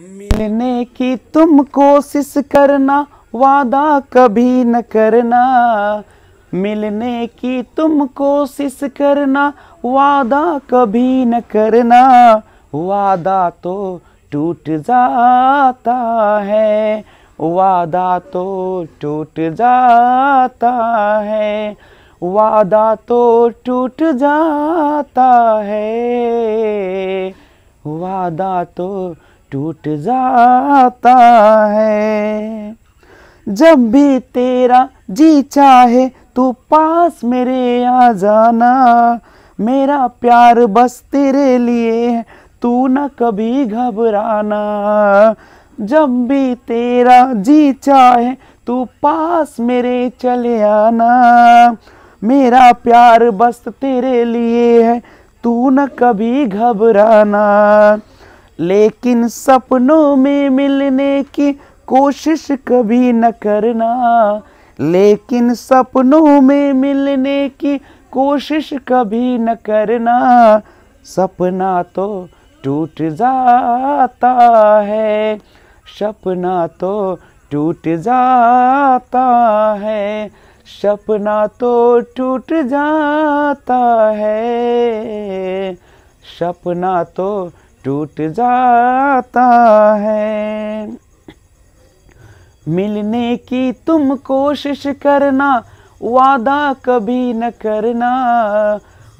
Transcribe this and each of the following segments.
मिलने की तुम कोशिश करना वादा कभी न करना मिलने की तुम कोशिश करना वादा कभी न करना वादा तो टूट जाता है वादा तो टूट जाता है वादा तो टूट जाता है वादा तो टूट जाता है जब भी तेरा जी चाहे तू पास मेरे आ जाना मेरा प्यार बस तेरे लिए है तू न कभी घबराना जब भी तेरा जी चाहे तू पास मेरे चले आना मेरा प्यार बस तेरे लिए है तू न कभी घबराना लेकिन सपनों में मिलने की कोशिश कभी न करना लेकिन सपनों में मिलने की कोशिश कभी न करना सपना तो टूट जाता है सपना तो टूट जाता है सपना तो टूट जाता है सपना तो टूट जाता है मिलने की तुम कोशिश करना वादा कभी न करना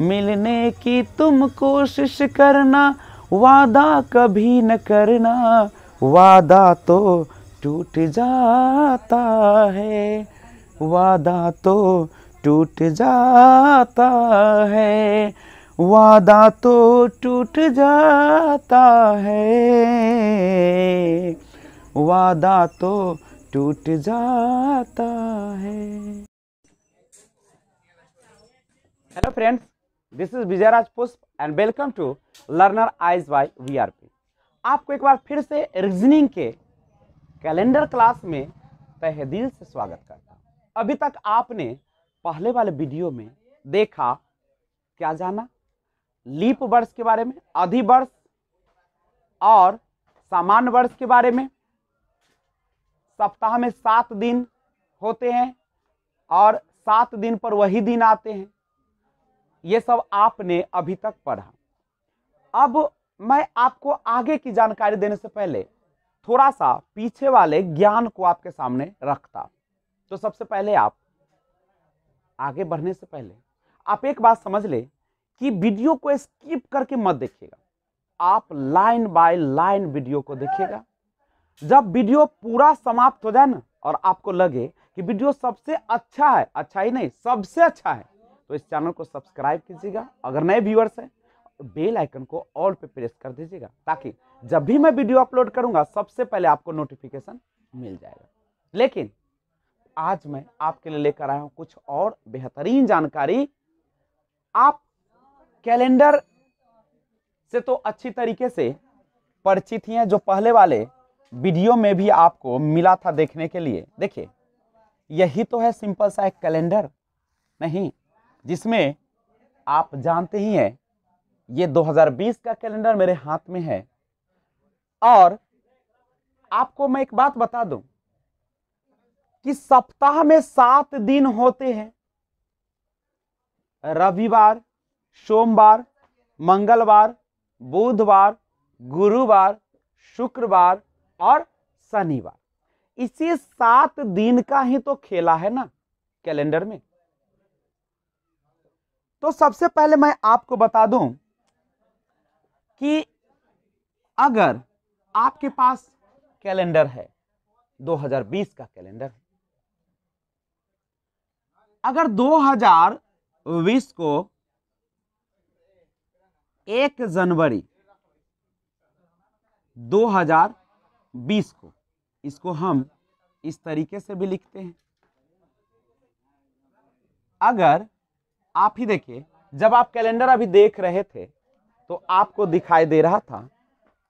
मिलने की तुम कोशिश करना वादा कभी न करना वादा तो टूट जाता है वादा तो टूट जाता है वादा तो टूट जाता है वादा तो टूट जाता है hello friends this is Vijay Raj Pushp and welcome to learner eyes by VRP आपको एक बार फिर से रीजनिंग के कैलेंडर क्लास में तहदील दिल से स्वागत करता हूँ अभी तक आपने पहले वाले वीडियो में देखा क्या जाना लीप वर्ष के बारे में अधिवर्ष और सामान्य वर्ष के बारे में सप्ताह में सात दिन होते हैं और सात दिन पर वही दिन आते हैं ये सब आपने अभी तक पढ़ा अब मैं आपको आगे की जानकारी देने से पहले थोड़ा सा पीछे वाले ज्ञान को आपके सामने रखता तो सबसे पहले आप आगे बढ़ने से पहले आप एक बात समझ ले कि वीडियो को स्किप करके मत देखिएगा आप लाइन बाय लाइन वीडियो को देखिएगा जब वीडियो पूरा समाप्त हो जाए ना और आपको लगे कि वीडियो सबसे अच्छा है अच्छा ही नहीं सबसे अच्छा है तो इस चैनल को सब्सक्राइब कीजिएगा अगर नए व्यूअर्स हैं बेल आइकन को ऑल पे प्रेस कर दीजिएगा ताकि जब भी मैं वीडियो अपलोड करूंगा सबसे पहले आपको नोटिफिकेशन मिल जाएगा लेकिन आज मैं आपके लिए लेकर आया हूं कुछ और बेहतरीन जानकारी आप कैलेंडर से तो अच्छी तरीके से परिचित हैं जो पहले वाले वीडियो में भी आपको मिला था देखने के लिए देखिए यही तो है सिंपल सा एक कैलेंडर नहीं जिसमें आप जानते ही हैं ये 2020 का कैलेंडर मेरे हाथ में है और आपको मैं एक बात बता दूं कि सप्ताह में सात दिन होते हैं रविवार सोमवार मंगलवार बुधवार गुरुवार शुक्रवार और शनिवार इसी सात दिन का ही तो खेला है ना कैलेंडर में तो सबसे पहले मैं आपको बता दूं कि अगर आपके पास कैलेंडर है 2020 का कैलेंडर अगर 2020 को एक जनवरी 2020 को इसको हम इस तरीके से भी लिखते हैं अगर आप ही देखिए जब आप कैलेंडर अभी देख रहे थे तो आपको दिखाई दे रहा था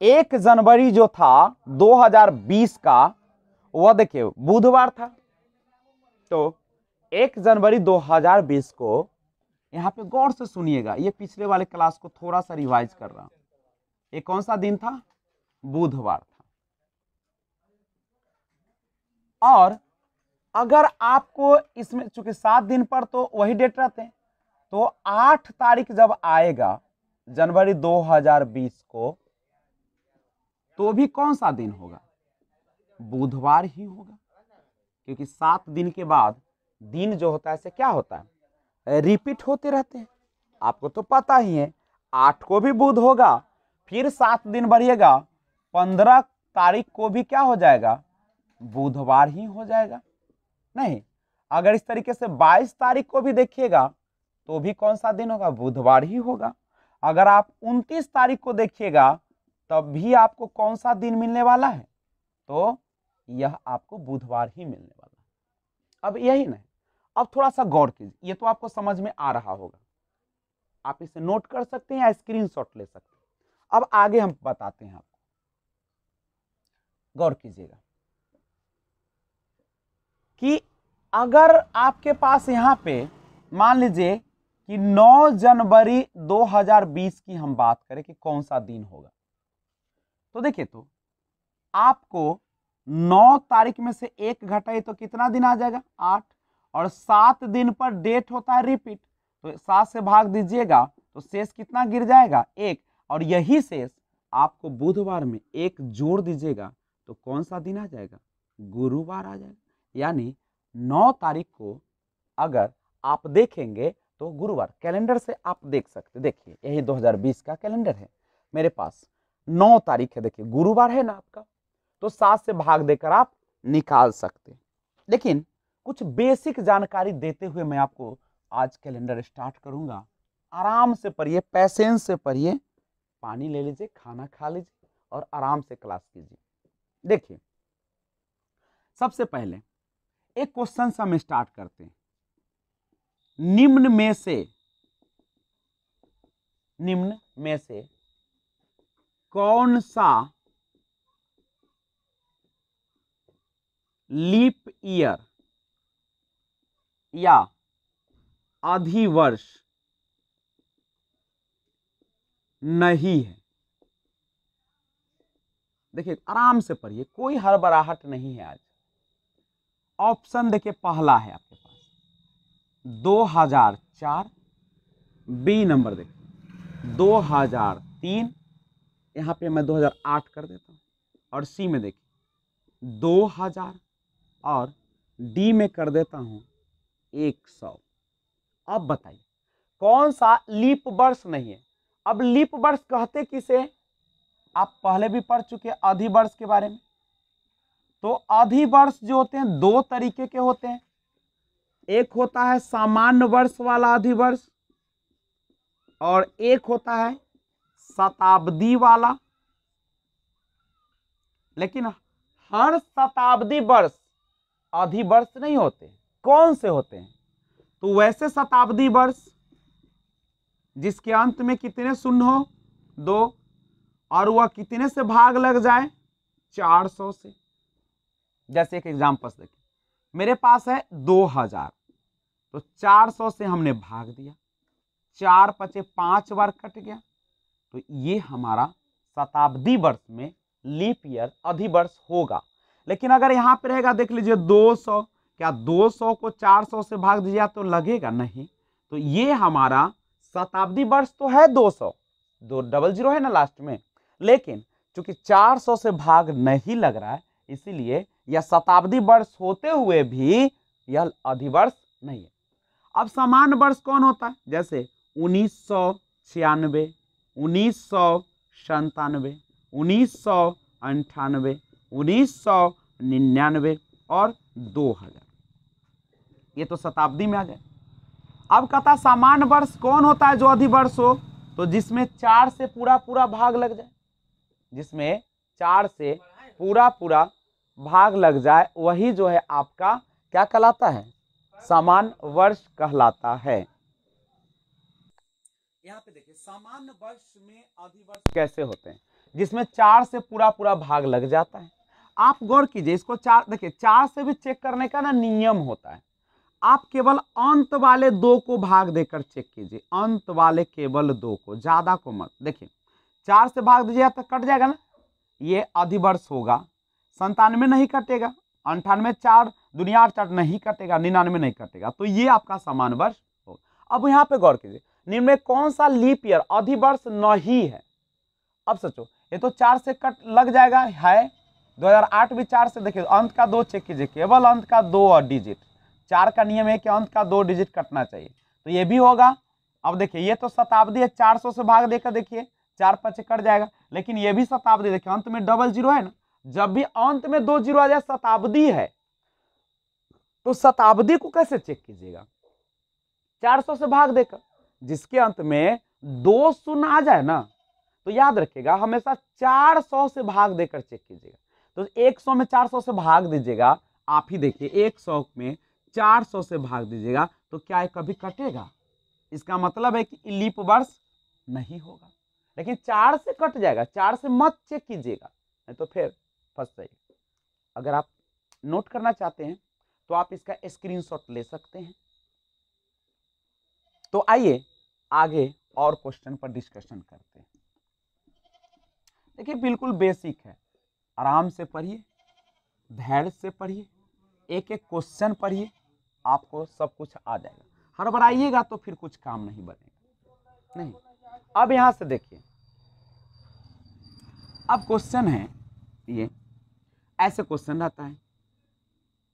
एक जनवरी जो था 2020 का वह देखिए बुधवार था तो एक जनवरी 2020 को यहाँ पे गौर से सुनिएगा ये पिछले वाले क्लास को थोड़ा सा रिवाइज कर रहा हूँ ये कौन सा दिन था बुधवार था और अगर आपको इसमें चूंकि सात दिन पर तो वही डेट रहते हैं तो आठ तारीख जब आएगा जनवरी 2020 को तो भी कौन सा दिन होगा बुधवार ही होगा क्योंकि सात दिन के बाद दिन जो होता है से क्या होता है रिपीट होते रहते हैं आपको तो पता ही है आठ को भी बुध होगा फिर सात दिन बढ़िएगा पंद्रह तारीख को भी क्या हो जाएगा बुधवार ही हो जाएगा नहीं अगर इस तरीके से 22 तारीख को भी देखिएगा तो भी कौन सा दिन होगा बुधवार ही होगा अगर आप 29 तारीख को देखिएगा तब भी आपको कौन सा दिन मिलने वाला है तो यह आपको बुधवार ही मिलने वाला है अब यही नहीं अब थोड़ा सा गौर कीजिए ये तो आपको समझ में आ रहा होगा आप इसे नोट कर सकते हैं या स्क्रीन ले सकते हैं अब आगे हम बताते हैं आपको गौर कीजिएगा कि अगर आपके पास यहाँ पे मान लीजिए कि 9 जनवरी 2020 की हम बात करें कि कौन सा दिन होगा तो देखिए तो आपको 9 तारीख में से एक घटाए तो कितना दिन आ जाएगा आठ और सात दिन पर डेट होता है रिपीट तो सात से भाग दीजिएगा तो शेष कितना गिर जाएगा एक और यही शेष आपको बुधवार में एक जोड़ दीजिएगा तो कौन सा दिन आ जाएगा गुरुवार आ जाएगा यानी नौ तारीख को अगर आप देखेंगे तो गुरुवार कैलेंडर से आप देख सकते देखिए यही 2020 का कैलेंडर है मेरे पास नौ तारीख है देखिए गुरुवार है ना आपका तो सात से भाग देकर आप निकाल सकते लेकिन कुछ बेसिक जानकारी देते हुए मैं आपको आज कैलेंडर स्टार्ट करूंगा आराम से पढ़िए पैसेंस से पढ़िए पानी ले लीजिए खाना खा लीजिए और आराम से क्लास कीजिए देखिए सबसे पहले एक क्वेश्चन से हम स्टार्ट करते हैं निम्न में से निम्न में से कौन सा लीप ईयर या अधिवर्ष नहीं है देखिए आराम से पढ़िए कोई हड़बड़ाहट नहीं है आज ऑप्शन देखिए पहला है आपके पास दो हजार चार बी नंबर देखिए दो हजार तीन यहाँ पे मैं दो हजार आठ कर देता हूँ और सी में देखिए दो हजार और डी में कर देता हूँ एक सौ अब बताइए कौन सा लीप वर्ष नहीं है अब लीप वर्ष कहते किसे आप पहले भी पढ़ चुके अधिवर्ष के बारे में तो अधिवर्ष जो होते हैं दो तरीके के होते हैं एक होता है सामान्य वर्ष वाला अधिवर्ष और एक होता है शताब्दी वाला लेकिन हर शताब्दी वर्ष अधिवर्ष नहीं होते हैं कौन से होते हैं तो वैसे शताब्दी वर्ष जिसके अंत में कितने शून्य हो दो और वह कितने से भाग लग जाए चार सौ से जैसे एक एग्जाम्पल देखिए मेरे पास है दो हजार तो चार सौ से हमने भाग दिया चार पचे पांच बार कट गया तो ये हमारा शताब्दी वर्ष में लीप ईयर अधिवर्ष होगा लेकिन अगर यहाँ पे रहेगा देख लीजिए दो सौ क्या 200 को 400 से भाग दिया तो लगेगा नहीं तो ये हमारा शताब्दी वर्ष तो है 200 दो डबल जीरो है ना लास्ट में लेकिन चूंकि 400 से भाग नहीं लग रहा है इसीलिए यह शताब्दी वर्ष होते हुए भी यह अधिवर्ष नहीं है अब समान वर्ष कौन होता है जैसे उन्नीस सौ छियानवे उन्नीस सौ संतानवे उन्नीस सौ अंठानवे उन्नीस सौ निन्यानवे और दो हजार ये तो शताब्दी में आ जाए अब कहता सामान्य वर्ष कौन होता है जो अधिवर्ष हो तो जिसमें चार से पूरा पूरा भाग लग जाए जिसमें चार से पूरा पूरा भाग लग जाए वही जो है आपका क्या कहलाता है सामान्य वर्ष कहलाता है यहाँ पे देखिए सामान्य वर्ष में अधिवर्ष कैसे होते हैं जिसमें चार से पूरा पूरा भाग लग जाता है आप गौर कीजिए इसको चार देखिए चार से भी चेक करने का ना नियम होता है आप केवल अंत वाले दो को भाग देकर चेक कीजिए अंत वाले केवल दो को ज़्यादा को मत देखिए चार से भाग दीजिए तो कट जाएगा ना ये अधिवर्ष होगा संतानवे नहीं कटेगा अंठानवे चार दुनिया चार नहीं कटेगा निन्यानवे नहीं कटेगा तो ये आपका समान वर्ष होगा अब यहाँ पे गौर कीजिए निम्न में कौन सा लीप ईयर अधिवर्ष नहीं है अब सोचो ये तो चार से कट लग जाएगा है 2008 भी चार से देखिए अंत का दो चेक कीजिए केवल अंत का दो और डिजिट चार का नियम है कि अंत का दो डिजिट कटना चाहिए तो ये भी होगा अब देखिए ये तो शताब्दी है चार सौ से भाग देकर देखिए चार पचे कट जाएगा लेकिन ये भी शताब्दी देखिए अंत में डबल जीरो है ना जब भी अंत में दो जीरो आ जाए शताब्दी है तो शताब्दी को कैसे चेक कीजिएगा 400 से भाग देकर जिसके अंत में दो शून्य आ जाए ना तो याद रखिएगा हमेशा 400 से भाग देकर चेक कीजिएगा तो 100 में 400 से भाग दीजिएगा आप ही देखिए 100 में चार सौ से भाग दीजिएगा तो क्या ये कभी कटेगा इसका मतलब है कि लीप वर्ष नहीं होगा लेकिन चार से कट जाएगा चार से मत चेक कीजिएगा नहीं तो फिर फंस जाइए अगर आप नोट करना चाहते हैं तो आप इसका स्क्रीनशॉट ले सकते हैं तो आइए आगे और क्वेश्चन पर डिस्कशन करते हैं देखिए बिल्कुल बेसिक है आराम से पढ़िए धैर्य से पढ़िए एक एक क्वेश्चन पढ़िए आपको सब कुछ आ जाएगा हड़बड़ाइएगा तो फिर कुछ काम नहीं बनेगा नहीं अब यहाँ से देखिए अब क्वेश्चन है ये ऐसे क्वेश्चन रहता है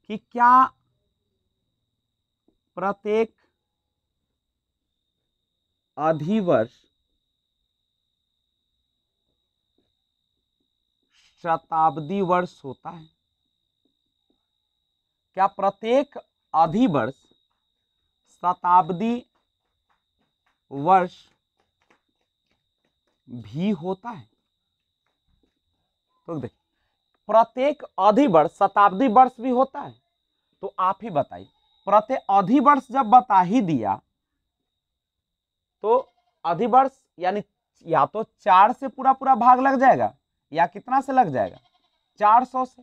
कि क्या प्रत्येक अधिवर्ष शताब्दी वर्ष होता है क्या प्रत्येक अधिवर्ष शताब्दी वर्ष भी होता है तो देख प्रत्येक अधिवर्ष शताब्दी वर्ष भी होता है तो आप ही बताइए प्रत्येक अधिवर्ष जब बता ही दिया तो अधिवर्ष यानी या तो चार से पूरा पूरा भाग लग जाएगा या कितना से लग जाएगा चार सौ से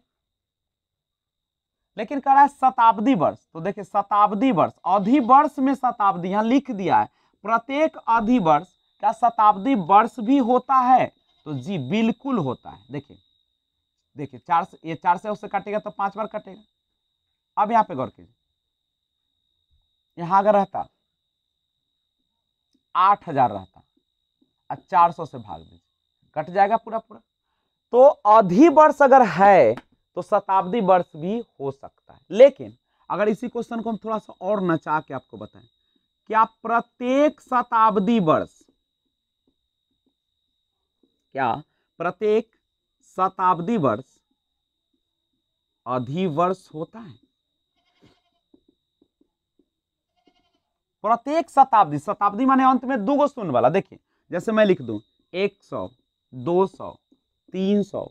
लेकिन कह रहा है शताब्दी वर्ष तो देखिए शताब्दी वर्ष अधिवर्ष में शताब्दी यहाँ लिख दिया है प्रत्येक अधिवर्ष क्या शताब्दी वर्ष भी होता है तो जी बिल्कुल होता है देखिए देखिए चार से ये चार से उससे कटेगा तो पांच बार कटेगा अब यहाँ पे गौर कीजिए यहाँ अगर रहता आठ हजार रहता चार सौ से भाग दीजिए कट जाएगा पूरा पूरा तो अधिवर्ष अगर है तो शताब्दी वर्ष भी हो सकता है लेकिन अगर इसी क्वेश्चन को हम थोड़ा सा और नचा के आपको बताएं क्या प्रत्येक शताब्दी वर्ष क्या प्रत्येक शताब्दी वर्ष अधिवर्ष होता है प्रत्येक शताब्दी शताब्दी माने अंत में दो गो शून्य वाला देखिए जैसे मैं लिख दूं एक सौ दो सौ तीन सौ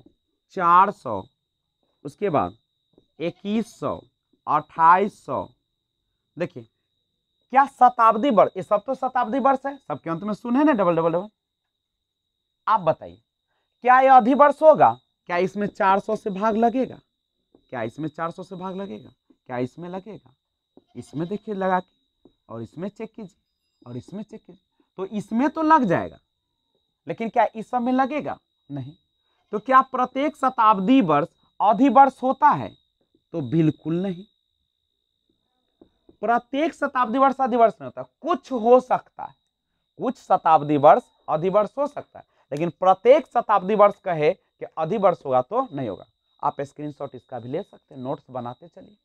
चार सौ उसके बाद इक्कीस सौ अट्ठाईस सौ देखिए क्या शताब्दी वर्ष ये सब तो शताब्दी वर्ष है सबके अंत में सुने ना डबल डबल डबल आप बताइए क्या यह अधिवर्ष होगा क्या इसमें चार सौ से भाग लगेगा क्या इसमें चार सौ से भाग लगेगा क्या इसमें लगेगा इसमें देखिए लगा के और इसमें चेक कीजिए और इसमें चेक कीजिए तो इसमें तो लग जाएगा लेकिन क्या इस सब में लगेगा नहीं तो क्या प्रत्येक शताब्दी वर्ष अधिवर्ष होता है तो बिल्कुल नहीं प्रत्येक शताब्दी वर्ष अधिवर्ष नहीं होता कुछ हो सकता है कुछ शताब्दी वर्ष अधिवर्ष हो सकता है लेकिन प्रत्येक शताब्दी वर्ष कहे कि अधिवर्ष होगा तो नहीं होगा आप स्क्रीनशॉट इसका भी ले सकते हैं नोट्स बनाते चलिए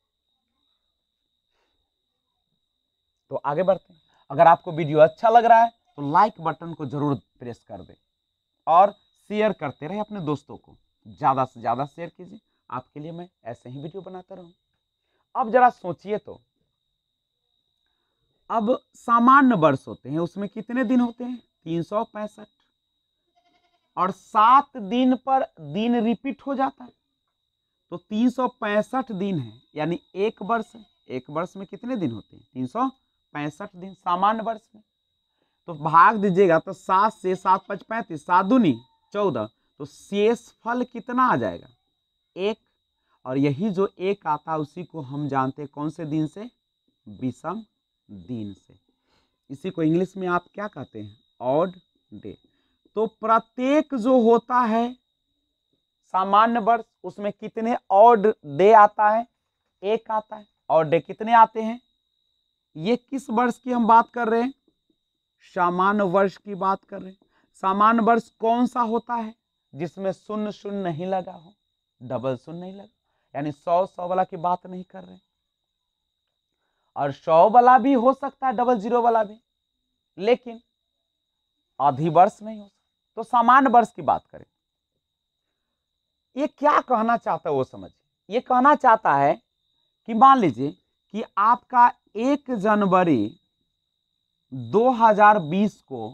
तो आगे बढ़ते हैं अगर आपको वीडियो अच्छा लग रहा है तो लाइक बटन को जरूर प्रेस कर दें और शेयर करते रहे अपने दोस्तों को ज़्यादा से ज़्यादा शेयर कीजिए आपके लिए मैं ऐसे ही वीडियो बनाता रहूँ अब जरा सोचिए तो अब सामान्य वर्ष होते हैं उसमें कितने दिन होते हैं तीन सौ पैंसठ और सात दिन पर दिन रिपीट हो जाता है तो तीन सौ पैंसठ दिन है यानी एक वर्ष है एक वर्ष में कितने दिन होते हैं तीन सौ पैंसठ दिन सामान्य वर्ष में तो भाग दीजिएगा तो सात से सात पच पैंतीस सात दूनी चौदह तो शेष फल कितना आ जाएगा एक और यही जो एक आता उसी को हम जानते हैं कौन से दिन से विषम दिन से इसी को इंग्लिश में आप क्या कहते हैं ऑड डे तो प्रत्येक जो होता है सामान्य वर्ष उसमें कितने ऑड डे आता है एक आता है और डे कितने आते हैं ये किस वर्ष की हम बात कर रहे हैं सामान्य वर्ष की बात कर रहे हैं सामान्य वर्ष कौन सा होता है जिसमें शून्य शून्य नहीं लगा हो डबल शून्य नहीं लगा यानी सौ सौ वाला की बात नहीं कर रहे और सौ वाला भी हो सकता है डबल जीरो वाला भी लेकिन अधिवर्ष नहीं हो सकता तो सामान्य वर्ष की बात करें ये क्या कहना चाहता है वो समझिए ये कहना चाहता है कि मान लीजिए कि आपका एक जनवरी 2020 को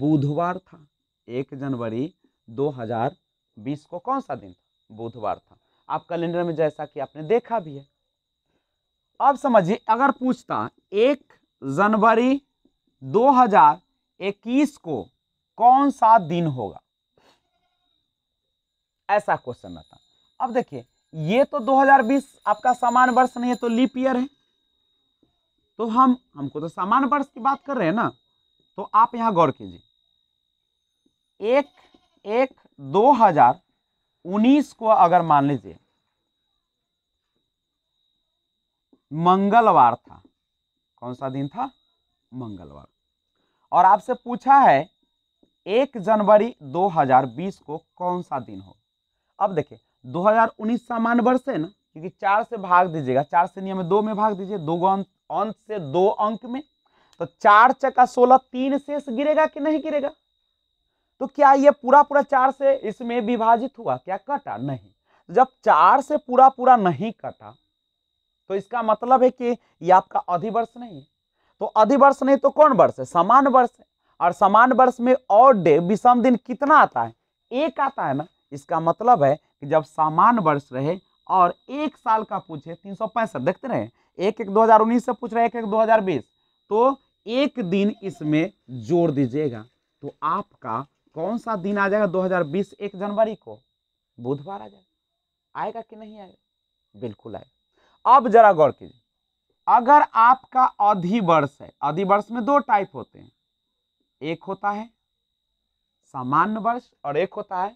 बुधवार था एक जनवरी 2020 को कौन सा दिन था बुधवार था आप कैलेंडर में जैसा कि आपने देखा भी है अब समझिए अगर पूछता एक जनवरी 2021 को कौन सा दिन होगा ऐसा क्वेश्चन आता अब देखिए ये तो 2020 आपका सामान्य वर्ष नहीं है तो लीप ईयर है तो हम हमको तो सामान्य वर्ष की बात कर रहे हैं ना तो आप यहां गौर कीजिए एक एक 2019 को अगर मान लीजिए मंगलवार था कौन सा दिन था मंगलवार और आपसे पूछा है एक जनवरी 2020 को कौन सा दिन हो अब देखिए 2019 सामान्य वर्ष है ना क्योंकि चार से भाग दीजिएगा चार से नियम दो में भाग दीजिए दो अंक से दो अंक में तो चार चका सोलह तीन शेष गिरेगा कि नहीं गिरेगा तो क्या ये पूरा पूरा चार से इसमें विभाजित हुआ क्या कटा नहीं जब चार से पूरा पूरा नहीं कटा तो इसका मतलब है कि ये आपका अधिवर्ष नहीं है तो अधिवर्ष नहीं तो कौन वर्ष है समान वर्ष है और समान वर्ष में और डे विषम दिन कितना आता है एक आता है ना इसका मतलब है कि जब समान वर्ष रहे और एक साल का पूछे तीन सौ पैंसठ देखते रहे एक एक 2019 से पूछ रहे एक एक एक 2020 तो एक दिन इसमें जोड़ दीजिएगा तो आपका कौन सा दिन आ जाएगा 2020 एक जनवरी को बुधवार आ जाएगा आएगा कि नहीं आएगा बिल्कुल आएगा अब जरा गौर कीजिए अगर आपका अधिवर्ष है अधिवर्ष में दो टाइप होते हैं एक होता है सामान्य वर्ष और एक होता है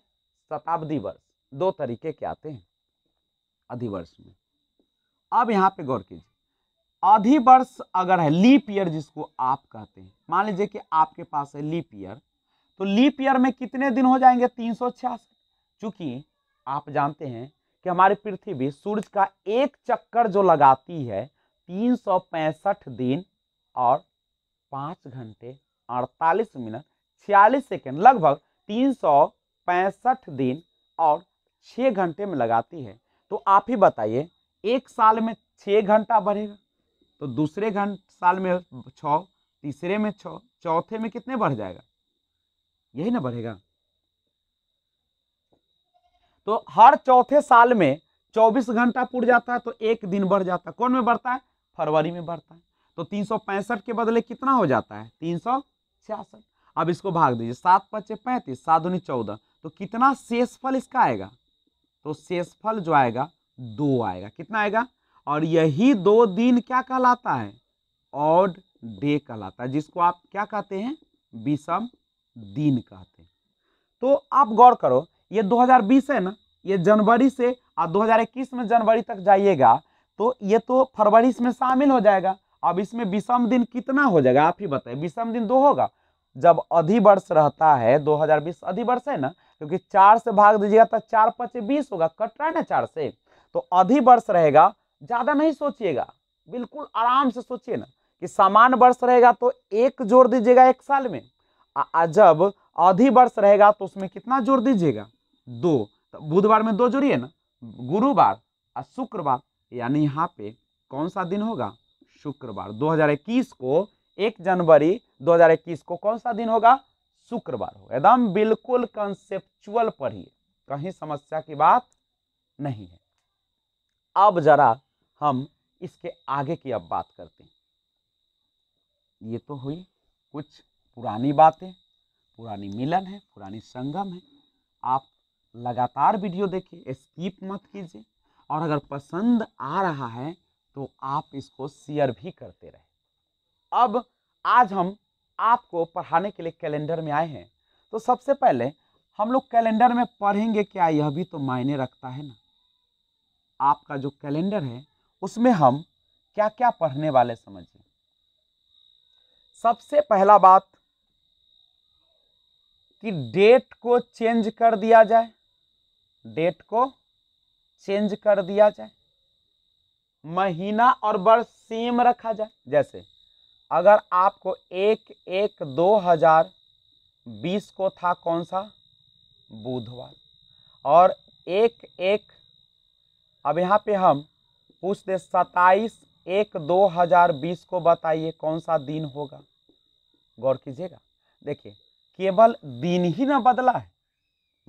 शताब्दी वर्ष दो तरीके के आते हैं अधिवर्ष में अब यहाँ पे गौर कीजिए अधिवर्ष अगर है लीप ईयर जिसको आप कहते हैं मान लीजिए कि आपके पास है लीप ईयर तो लीप ईयर में कितने दिन हो जाएंगे तीन सौ छियासठ चूंकि आप जानते हैं कि हमारी पृथ्वी सूर्य का एक चक्कर जो लगाती है तीन सौ पैंसठ दिन और पाँच घंटे अड़तालीस मिनट छियालीस सेकेंड लगभग तीन सौ पैंसठ दिन और छः घंटे में लगाती है तो आप ही बताइए एक साल में छः घंटा बढ़ेगा तो दूसरे घंट साल में छः तीसरे में छः चौथे में कितने बढ़ जाएगा यही ना बढ़ेगा तो हर चौथे साल में 24 घंटा पुर जाता है तो एक दिन बढ़ जाता है कौन में बढ़ता है फरवरी में बढ़ता है तो तीन के बदले कितना हो जाता है तीन अब इसको भाग दीजिए सात पच्चे पैंतीस सात उन्नीस चौदह तो कितना शेषफल इसका आएगा तो शेषफल जो आएगा दो आएगा कितना आएगा और यही दो दिन क्या कहलाता है ऑड डे कहलाता है जिसको आप क्या कहते हैं विषम दिन कहते हैं तो आप गौर करो ये 2020 है ना ये जनवरी से और 2021 में जनवरी तक जाइएगा तो ये तो फरवरी इसमें शामिल हो जाएगा अब इसमें विषम दिन कितना हो जाएगा आप ही बताए विषम दिन दो होगा जब अधिवर्ष रहता है 2020 अधिवर्ष है ना क्योंकि चार से भाग दीजिएगा तो चार पच बीस होगा कट रहा है ना चार से तो अधिवर्ष रहेगा ज़्यादा नहीं सोचिएगा बिल्कुल आराम से सोचिए ना कि सामान्य वर्ष रहेगा तो एक जोड़ दीजिएगा एक साल में जब अधिवर्ष रहेगा तो उसमें कितना जोड़ दीजिएगा दो तो बुधवार में दो जोड़िए ना गुरुवार और शुक्रवार यानी यहाँ पे कौन सा दिन होगा शुक्रवार 2021 को 1 जनवरी 2021 को कौन सा दिन होगा शुक्रवार होगा एकदम बिल्कुल कंसेप्चुअल पढ़िए कहीं समस्या की बात नहीं है अब जरा हम इसके आगे की अब बात करते हैं ये तो हुई कुछ पुरानी बातें पुरानी मिलन है पुरानी संगम है आप लगातार वीडियो देखिए स्किप मत कीजिए और अगर पसंद आ रहा है तो आप इसको शेयर भी करते रहे अब आज हम आपको पढ़ाने के लिए कैलेंडर में आए हैं तो सबसे पहले हम लोग कैलेंडर में पढ़ेंगे क्या यह भी तो मायने रखता है ना आपका जो कैलेंडर है उसमें हम क्या क्या पढ़ने वाले समझिए सबसे पहला बात कि डेट को चेंज कर दिया जाए डेट को चेंज कर दिया जाए महीना और वर्ष सेम रखा जाए जैसे अगर आपको एक एक दो हजार बीस को था कौन सा बुधवार और एक एक अब यहाँ पे हम पूछते सताइस एक दो हजार बीस को बताइए कौन सा दिन होगा गौर कीजिएगा देखिए केवल दिन ही ना बदला है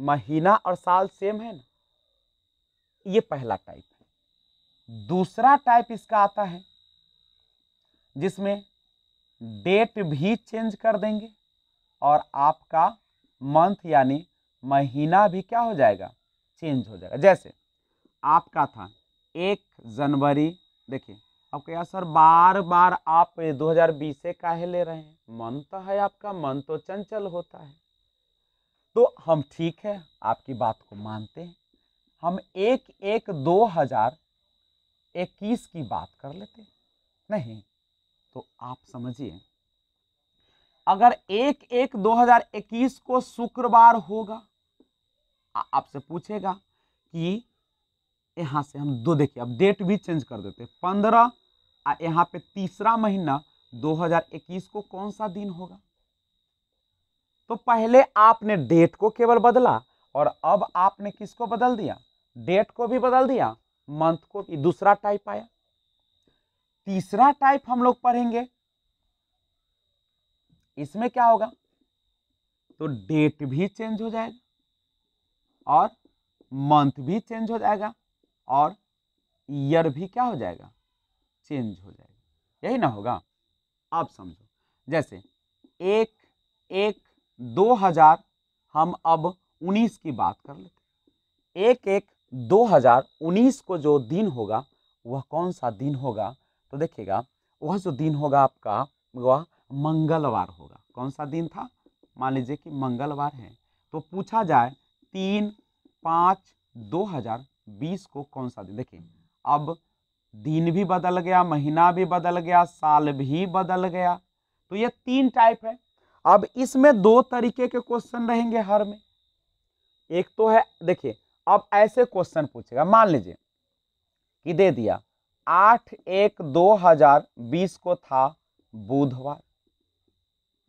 महीना और साल सेम है ना ये पहला टाइप है दूसरा टाइप इसका आता है जिसमें डेट भी चेंज कर देंगे और आपका मंथ यानी महीना भी क्या हो जाएगा चेंज हो जाएगा जैसे आपका था एक जनवरी देखिए अब कह सर बार बार आप 2020 से काहे ले रहे हैं मन तो है आपका मन तो चंचल होता है तो हम ठीक है आपकी बात को मानते हैं हम एक एक दो हजार इक्कीस की बात कर लेते नहीं तो आप समझिए अगर एक एक दो हजार इक्कीस को शुक्रवार होगा आपसे पूछेगा कि यहाँ से हम दो देखिए अब डेट भी चेंज कर देते पंद्रह यहाँ पे तीसरा महीना 2021 को कौन सा दिन होगा तो पहले आपने डेट को केवल बदला और अब आपने किसको बदल दिया डेट को भी बदल दिया मंथ को भी दूसरा टाइप आया तीसरा टाइप हम लोग पढ़ेंगे इसमें क्या होगा तो डेट भी चेंज हो जाएगा और मंथ भी चेंज हो जाएगा और ईयर भी क्या हो जाएगा चेंज हो जाएगी यही ना होगा आप समझो जैसे एक एक दो हजार हम अब उन्नीस की बात कर लेते एक एक दो हजार उन्नीस को जो दिन होगा वह कौन सा दिन होगा तो देखिएगा वह जो दिन होगा आपका वह मंगलवार होगा कौन सा दिन था मान लीजिए कि मंगलवार है तो पूछा जाए तीन पाँच दो हजार बीस को कौन सा दिन देखिए अब दिन भी बदल गया महीना भी बदल गया साल भी बदल गया तो ये तीन टाइप है अब इसमें दो तरीके के क्वेश्चन रहेंगे हर में एक तो है देखिए अब ऐसे क्वेश्चन पूछेगा मान लीजिए कि दे दिया आठ एक दो हजार बीस को था बुधवार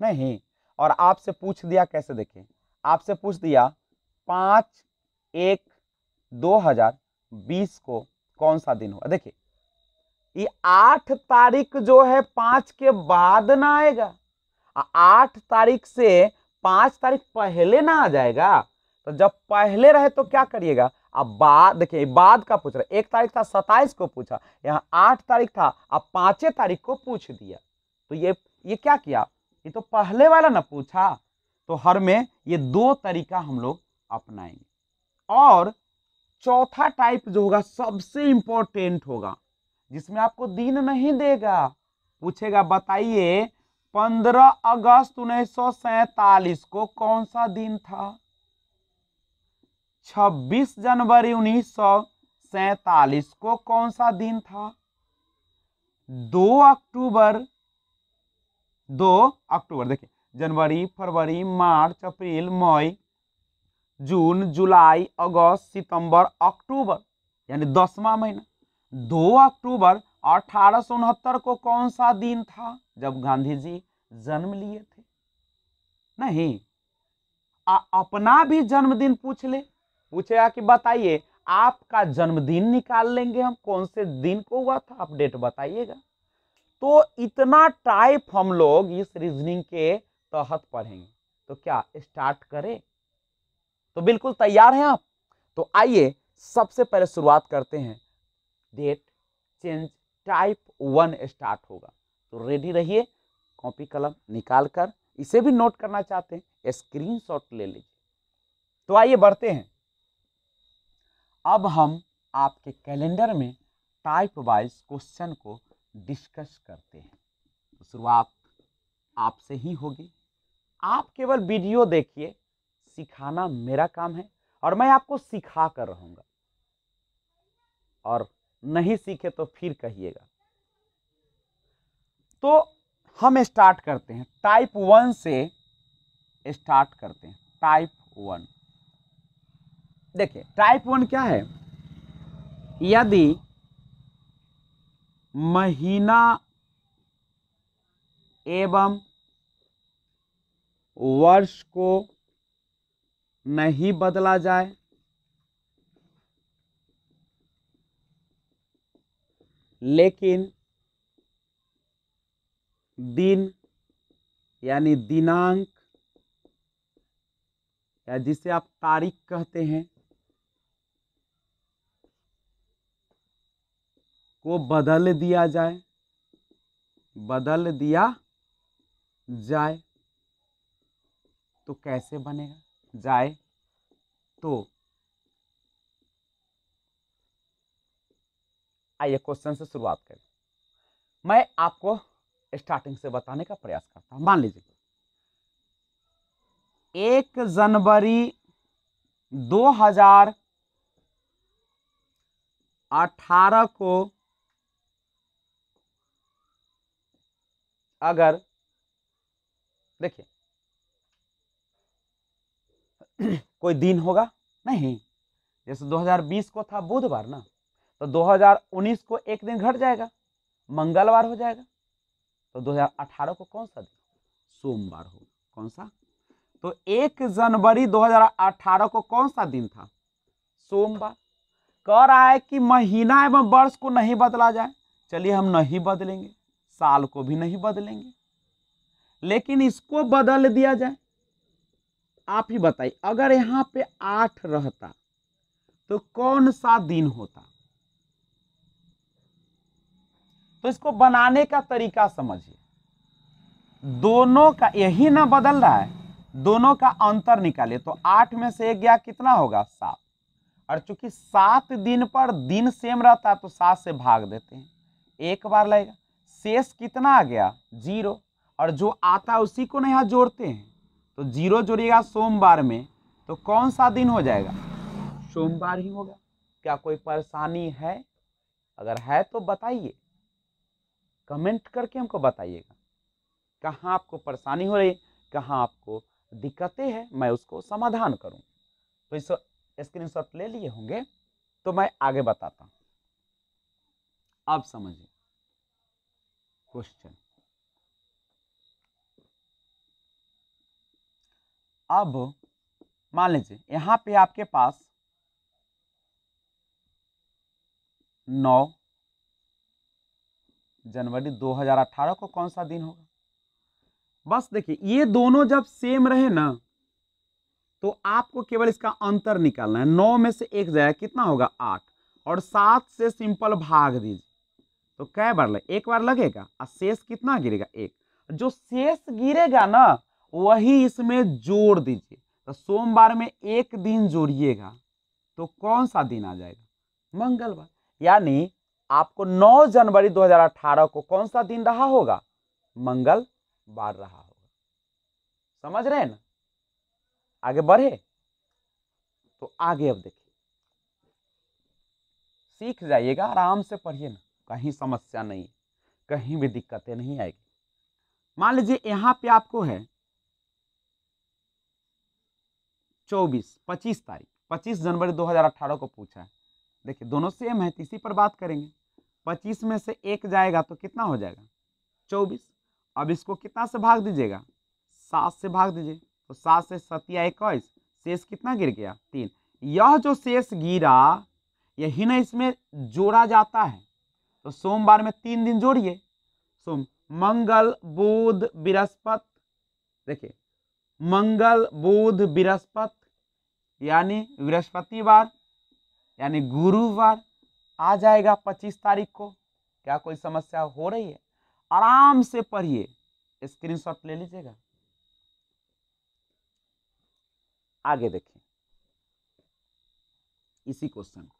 नहीं और आपसे पूछ दिया कैसे देखिए आपसे पूछ दिया पाँच एक दो हजार बीस को कौन सा दिन हुआ देखिए ये आठ तारीख जो है पाँच के बाद ना आएगा आठ तारीख से पाँच तारीख पहले ना आ जाएगा तो जब पहले रहे तो क्या करिएगा अब बाद देखिए बाद का पूछ रहा एक तारीख था सताइस को पूछा यहाँ आठ तारीख था अब पाँचे तारीख को पूछ दिया तो ये ये क्या किया ये तो पहले वाला ना पूछा तो हर में ये दो तरीका हम लोग अपनाएंगे और चौथा टाइप जो होगा सबसे इंपॉर्टेंट होगा जिसमें आपको दिन नहीं देगा पूछेगा बताइए 15 अगस्त उन्नीस को कौन सा दिन था 26 जनवरी उन्नीस को कौन सा दिन था 2 अक्टूबर 2 अक्टूबर देखिए जनवरी फरवरी मार्च अप्रैल मई जून जुलाई अगस्त सितंबर अक्टूबर यानी दसवा महीना दो अक्टूबर अठारह को कौन सा दिन था जब गांधी जी जन्म लिए थे नहीं आ, अपना भी जन्मदिन पूछ ले पूछेगा कि बताइए आपका जन्मदिन निकाल लेंगे हम कौन से दिन को हुआ था अपडेट बताइएगा तो इतना टाइप हम लोग इस रीजनिंग के तहत पढ़ेंगे तो क्या स्टार्ट करें तो बिल्कुल तैयार हैं आप तो आइए सबसे पहले शुरुआत करते हैं date change type one start होगा तो रेडी रहिए कॉपी कलम निकाल कर इसे भी नोट करना चाहते हैं स्क्रीन शॉट ले लीजिए तो आइए बढ़ते हैं अब हम आपके कैलेंडर में टाइप वाइज क्वेश्चन को डिस्कस करते हैं तो शुरुआत आपसे ही होगी आप केवल वीडियो देखिए सिखाना मेरा काम है और मैं आपको सिखा कर रहूँगा और नहीं सीखे तो फिर कहिएगा तो हम स्टार्ट करते हैं टाइप वन से स्टार्ट करते हैं टाइप वन देखिए टाइप वन क्या है यदि महीना एवं वर्ष को नहीं बदला जाए लेकिन दिन यानी दिनांक या जिसे आप तारीख कहते हैं को बदल दिया जाए बदल दिया जाए तो कैसे बनेगा जाए तो आइए क्वेश्चन से शुरुआत करें मैं आपको स्टार्टिंग से बताने का प्रयास करता हूँ मान लीजिए एक जनवरी 2018 को अगर देखिए कोई दिन होगा नहीं जैसे 2020 को था बुधवार ना तो 2019 को एक दिन घट जाएगा मंगलवार हो जाएगा तो 2018 को कौन सा दिन सोमवार होगा कौन सा तो एक जनवरी 2018 को कौन सा दिन था सोमवार कह रहा है कि महीना एवं वर्ष को नहीं बदला जाए चलिए हम नहीं बदलेंगे साल को भी नहीं बदलेंगे लेकिन इसको बदल दिया जाए आप ही बताइए अगर यहाँ पे आठ रहता तो कौन सा दिन होता तो इसको बनाने का तरीका समझिए दोनों का यही ना बदल रहा है दोनों का अंतर निकालिए तो आठ में से एक गया कितना होगा सात और चूंकि सात दिन पर दिन सेम रहता है तो सात से भाग देते हैं एक बार लगेगा शेष कितना आ गया जीरो और जो आता है उसी को ना यहाँ जोड़ते हैं तो जीरो जोड़िएगा सोमवार में तो कौन सा दिन हो जाएगा सोमवार ही होगा क्या कोई परेशानी है अगर है तो बताइए कमेंट करके हमको बताइएगा कहाँ आपको परेशानी हो रही है कहाँ आपको दिक्कतें हैं मैं उसको समाधान करूँ तो इस स्क्रीन शॉट ले लिए होंगे तो मैं आगे बताता हूँ आप समझिए क्वेश्चन अब मान लीजिए यहाँ पे आपके पास नौ जनवरी 2018 को कौन सा दिन होगा बस देखिए ये दोनों जब सेम रहे ना तो आपको केवल इसका अंतर निकालना है नौ में से एक जाएगा कितना होगा आठ और सात से सिंपल भाग दीजिए तो कै बार लगे एक बार लगेगा और शेष कितना गिरेगा एक जो शेष गिरेगा ना वही इसमें जोड़ दीजिए तो सोमवार में एक दिन जोड़िएगा तो कौन सा दिन आ जाएगा मंगलवार यानी आपको 9 जनवरी 2018 को कौन सा दिन रहा होगा मंगलवार रहा होगा समझ रहे हैं ना आगे बढ़े तो आगे अब देखिए सीख जाइएगा आराम से पढ़िए ना कहीं समस्या नहीं कहीं भी दिक्कतें नहीं आएगी मान लीजिए यहाँ पे आपको है चौबीस पच्चीस तारीख पच्चीस जनवरी 2018 को पूछा है देखिए दोनों सेम है तो इसी पर बात करेंगे पच्चीस में से एक जाएगा तो कितना हो जाएगा चौबीस अब इसको कितना से भाग दीजिएगा सात से भाग दीजिए तो सात से सतिया इक्कीस शेष कितना गिर गया तीन यह जो शेष गिरा यही ना इसमें जोड़ा जाता है तो सोमवार में तीन दिन जोड़िए सोम मंगल बुध बृहस्पत देखिए मंगल बुध बृहस्पत यानी बृहस्पतिवार यानी गुरुवार आ जाएगा पच्चीस तारीख को क्या कोई समस्या हो रही है आराम से पढ़िए स्क्रीनशॉट ले लीजिएगा आगे देखिए इसी क्वेश्चन को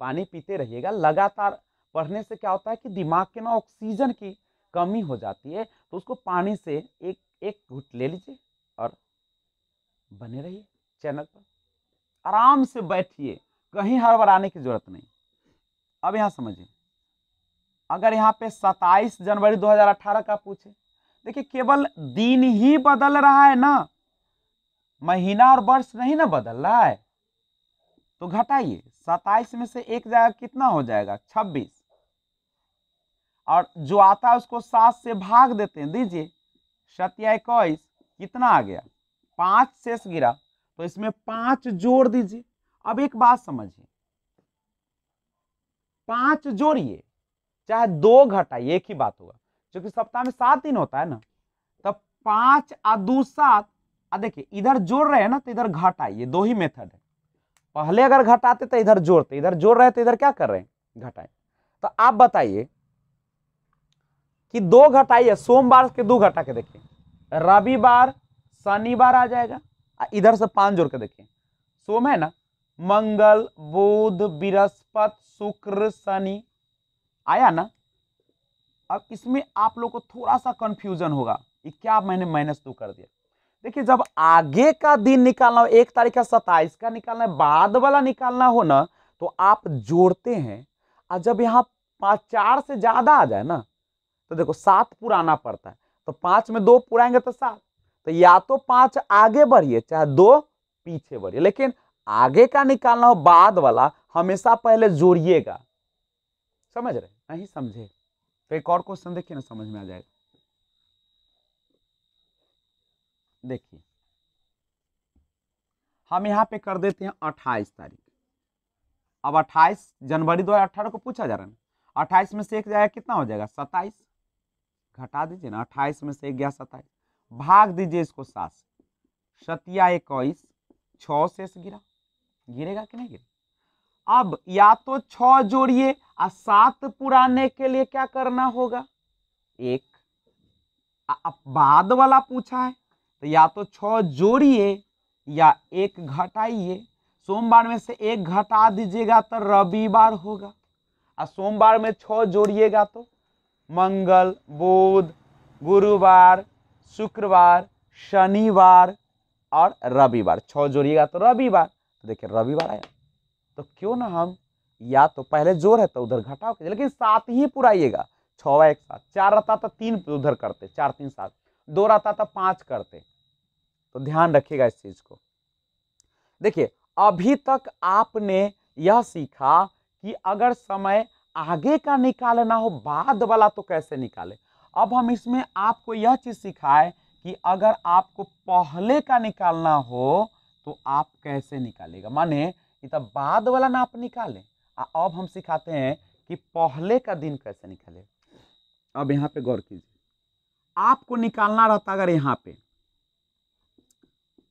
पानी पीते रहिएगा लगातार पढ़ने से क्या होता है कि दिमाग के ना ऑक्सीजन की कमी हो जाती है तो उसको पानी से एक एक घुट ले लीजिए और बने रहिए चैनल पर आराम से बैठिए कहीं हड़बड़ाने की जरूरत नहीं अब यहाँ समझिए अगर यहाँ पे 27 जनवरी 2018 का पूछे देखिए केवल दिन ही बदल रहा है ना महीना और वर्ष नहीं ना बदल रहा है तो घटाइए 27 में से एक जाएगा कितना हो जाएगा 26 और जो आता है उसको सात से भाग देते हैं दीजिए सत्या इक्कीस कितना आ गया पांच शेष गिरा तो इसमें पांच जोड़ दीजिए अब एक बात समझिए पांच जोड़िए चाहे दो घटाइए एक ही बात होगा क्योंकि सप्ताह में सात दिन होता है ना तब पांच आ दो सात आ देखिए इधर जोड़ रहे हैं ना तो इधर घटाइए दो ही मेथड है पहले अगर घटाते तो इधर जोड़ते इधर जोड़ रहे तो इधर क्या कर रहे हैं घटाए तो आप बताइए कि दो घटाइए सोमवार के दो घटा के देखिए रविवार शनिवार आ जाएगा इधर से पांच जोड़ के देखिए सोम है ना मंगल बुध बृहस्पत शुक्र शनि आया ना अब इसमें आप लोग को थोड़ा सा कंफ्यूजन होगा कि क्या मैंने माइनस टू कर दिया देखिए जब आगे का दिन निकालना हो एक तारीख का सत्ताईस का निकालना है बाद वाला निकालना हो ना तो आप जोड़ते हैं और जब यहाँ पाँच चार से ज़्यादा आ जाए ना तो देखो सात पुराना पड़ता है तो पांच में दो पुराएंगे तो सात तो या तो पांच आगे बढ़िए चाहे दो पीछे बढ़िए लेकिन आगे का निकालना हो बाद वाला हमेशा पहले जोड़िएगा समझ रहे नहीं समझे तो एक और क्वेश्चन देखिए ना समझ में आ जाएगा देखिए हम यहाँ पे कर देते हैं अट्ठाईस तारीख अब अट्ठाईस जनवरी दो हजार को पूछा जा रहा है अट्ठाईस में से एक जाएगा कितना हो जाएगा सताइस घटा दीजिए ना अट्ठाईस में से एक गया सत्ताईस भाग दीजिए इसको सात से सतिया इक्कीस छ शेष गिरा गिरेगा कि नहीं गिरेगा अब या तो छ जोड़िए और सात पुराने के लिए क्या करना होगा एक बाद वाला पूछा है तो या तो छ जोड़िए या एक घटाइए सोमवार में से एक घटा दीजिएगा तो रविवार होगा और सोमवार में छ जोड़िएगा तो मंगल बुध गुरुवार शुक्रवार शनिवार और रविवार छ जोड़िएगा तो रविवार तो देखिए रविवार आया तो क्यों ना हम या तो पहले जोर है तो उधर घटाओ कीजिए लेकिन सात ही पुराइएगा छ एक साथ चार रहता तो तीन उधर करते चार तीन सात दो रहता तो पाँच करते तो ध्यान रखिएगा इस चीज़ को देखिए अभी तक आपने यह सीखा कि अगर समय आगे का निकालना हो बाद वाला तो कैसे निकाले अब हम इसमें आपको यह चीज़ सिखाए कि अगर आपको पहले का निकालना हो तो आप कैसे निकालेगा माने ये तो बाद वाला ना आप निकालें अब हम सिखाते हैं कि पहले का दिन कैसे निकाले अब यहाँ पे गौर कीजिए आपको निकालना रहता अगर यहाँ पे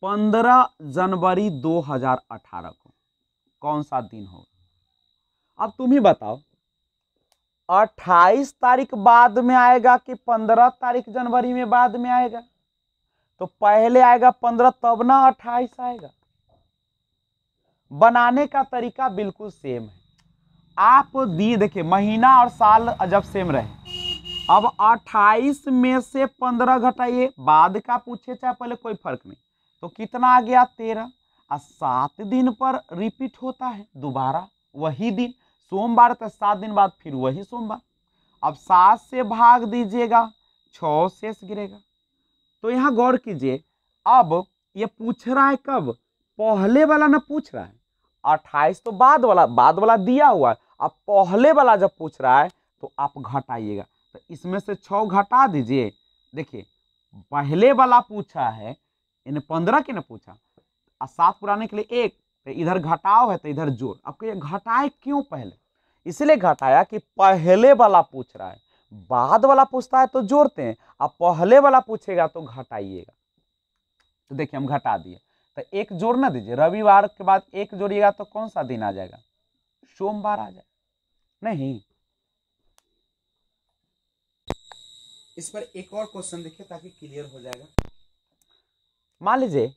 15 जनवरी 2018 को कौन सा दिन होगा अब तुम ही बताओ अट्ठाईस तारीख बाद में आएगा कि पंद्रह तारीख जनवरी में बाद में आएगा तो पहले आएगा पंद्रह तब ना अट्ठाईस आएगा बनाने का तरीका बिल्कुल सेम है आप दी देखिए महीना और साल जब सेम रहे अब अट्ठाईस में से पंद्रह घटाइए बाद का पूछे चाहे पहले कोई फर्क नहीं तो कितना आ गया तेरह सात दिन पर रिपीट होता है दोबारा वही दिन सोमवार तो सात दिन बाद फिर वही सोमवार अब सात से भाग दीजिएगा छ शेष गिरेगा तो यहाँ गौर कीजिए अब ये पूछ रहा है कब पहले वाला ना पूछ रहा है अट्ठाईस तो बाद वाला बाद वाला दिया हुआ है अब पहले वाला जब पूछ रहा है तो आप घटाइएगा तो इसमें से छ घटा दीजिए देखिए पहले वाला पूछा है इन्हें पंद्रह के ना पूछा और सात पुराने के लिए एक तो इधर घटाव है तो इधर जोड़ आपको ये घटाए क्यों पहले इसलिए घटाया कि पहले वाला पूछ रहा है बाद वाला पूछता है तो जोड़ते हैं अब पहले वाला पूछेगा तो घटाइएगा तो देखिए हम घटा दिए तो एक ना दीजिए रविवार के बाद एक जोड़िएगा तो कौन सा दिन आ जाएगा सोमवार आ जाए नहीं इस पर एक और क्वेश्चन देखिए ताकि क्लियर हो जाएगा मान लीजिए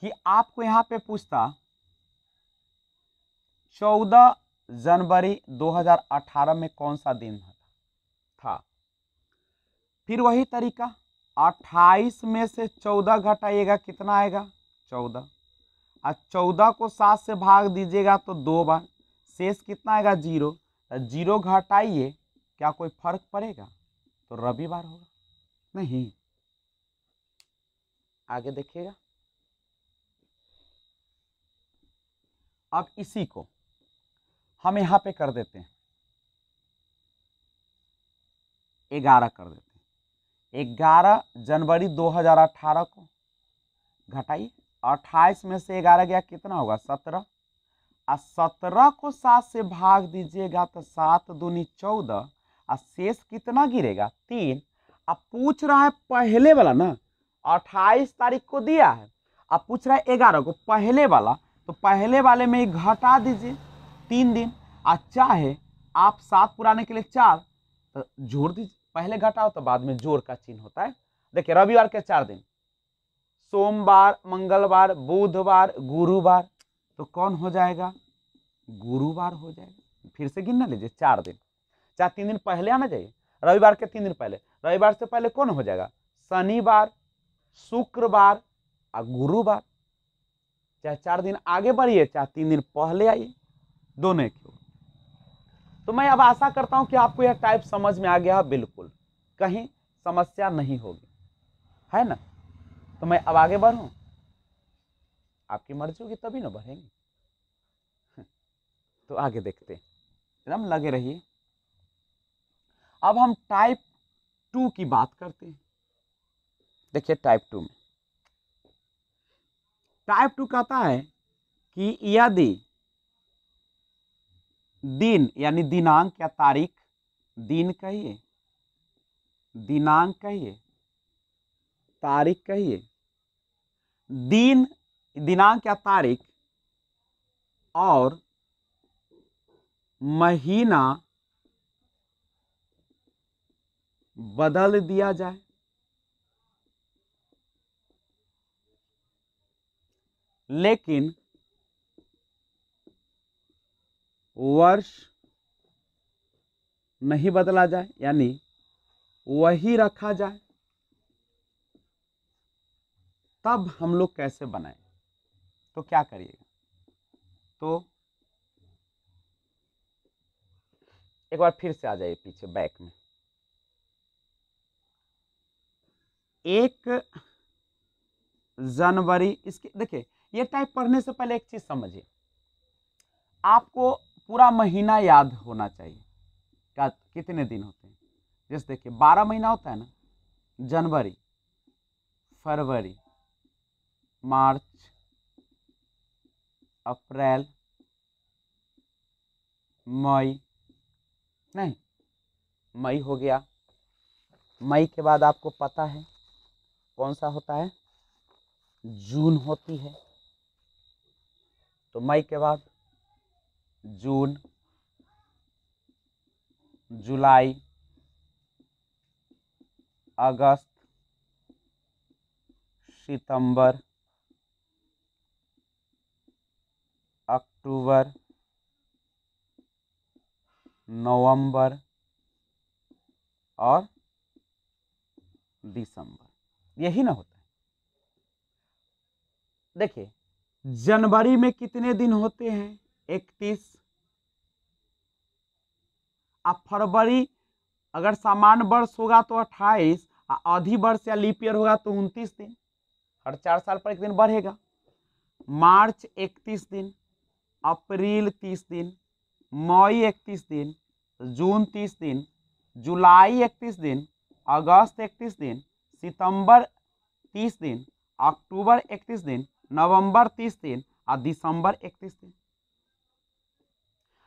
कि आपको यहां पे पूछता चौदह जनवरी 2018 में कौन सा दिन था फिर वही तरीका 28 में से 14 घटाइएगा कितना आएगा 14 और 14 को सात से भाग दीजिएगा तो दो बार शेष कितना आएगा जीरो तो जीरो घटाइए क्या कोई फर्क पड़ेगा तो रविवार होगा नहीं आगे देखिएगा अब इसी को हम यहाँ पे कर देते हैं ग्यारह कर देते हैं ग्यारह जनवरी 2018 को घटाइए अट्ठाईस में से ग्यारह गया कितना होगा सत्रह आ सत्रह को सात से भाग दीजिएगा तो सात दूनी चौदह आ शेष कितना गिरेगा तीन अब पूछ रहा है पहले वाला ना अट्ठाईस तारीख को दिया है अब पूछ रहा है ग्यारह को पहले वाला तो पहले वाले में घटा दीजिए तीन दिन और चाहे आप सात पुराने के लिए चार तो जोड़ दीजिए पहले घटाओ तो बाद में जोड़ का चिन्ह होता है देखिए रविवार के चार दिन सोमवार मंगलवार बुधवार गुरुवार तो कौन हो जाएगा गुरुवार हो जाएगा फिर से गिनना लीजिए चार दिन चार तीन दिन पहले आना चाहिए रविवार के तीन दिन पहले रविवार से पहले कौन हो जाएगा शनिवार शुक्रवार और गुरुवार चाहे चार दिन आगे बढ़िए चाहे तीन दिन पहले आइए दोनों एक ही तो मैं अब आशा करता हूं कि आपको यह टाइप समझ में आ गया बिल्कुल कहीं समस्या नहीं होगी है ना तो मैं अब आगे बढ़ू आपकी मर्जी होगी तभी ना बढ़ेंगे हम्म, तो आगे देखते हैं एकदम लगे रहिए अब हम टाइप टू की बात करते हैं देखिए टाइप टू में टाइप टू कहता है कि यदि दिन यानी दिनांक या तारीख दिन कहिए दिनांक कहिए तारीख कहिए दिन दिनांक या तारीख और महीना बदल दिया जाए लेकिन वर्ष नहीं बदला जाए यानी वही रखा जाए तब हम लोग कैसे बनाए तो क्या करिएगा तो एक बार फिर से आ जाइए पीछे बैक में एक जनवरी इसके देखिए ये टाइप पढ़ने से पहले एक चीज समझिए आपको पूरा महीना याद होना चाहिए का कितने दिन होते हैं जैसे देखिए बारह महीना होता है ना जनवरी फरवरी मार्च अप्रैल मई नहीं मई हो गया मई के बाद आपको पता है कौन सा होता है जून होती है तो मई के बाद जून जुलाई अगस्त सितंबर अक्टूबर नवंबर और दिसंबर यही ना होता है देखिए जनवरी में कितने दिन होते हैं इकतीस आ फरवरी अगर सामान्य वर्ष होगा तो अट्ठाईस अधि वर्ष या लीप ईयर होगा तो उनतीस दिन हर चार साल पर एक दिन बढ़ेगा मार्च इकतीस दिन अप्रैल तीस दिन मई इकतीस दिन जून तीस दिन जुलाई इकतीस दिन अगस्त इकतीस दिन सितंबर तीस दिन अक्टूबर इकतीस दिन नवंबर तीस दिन और दिसंबर इकतीस दिन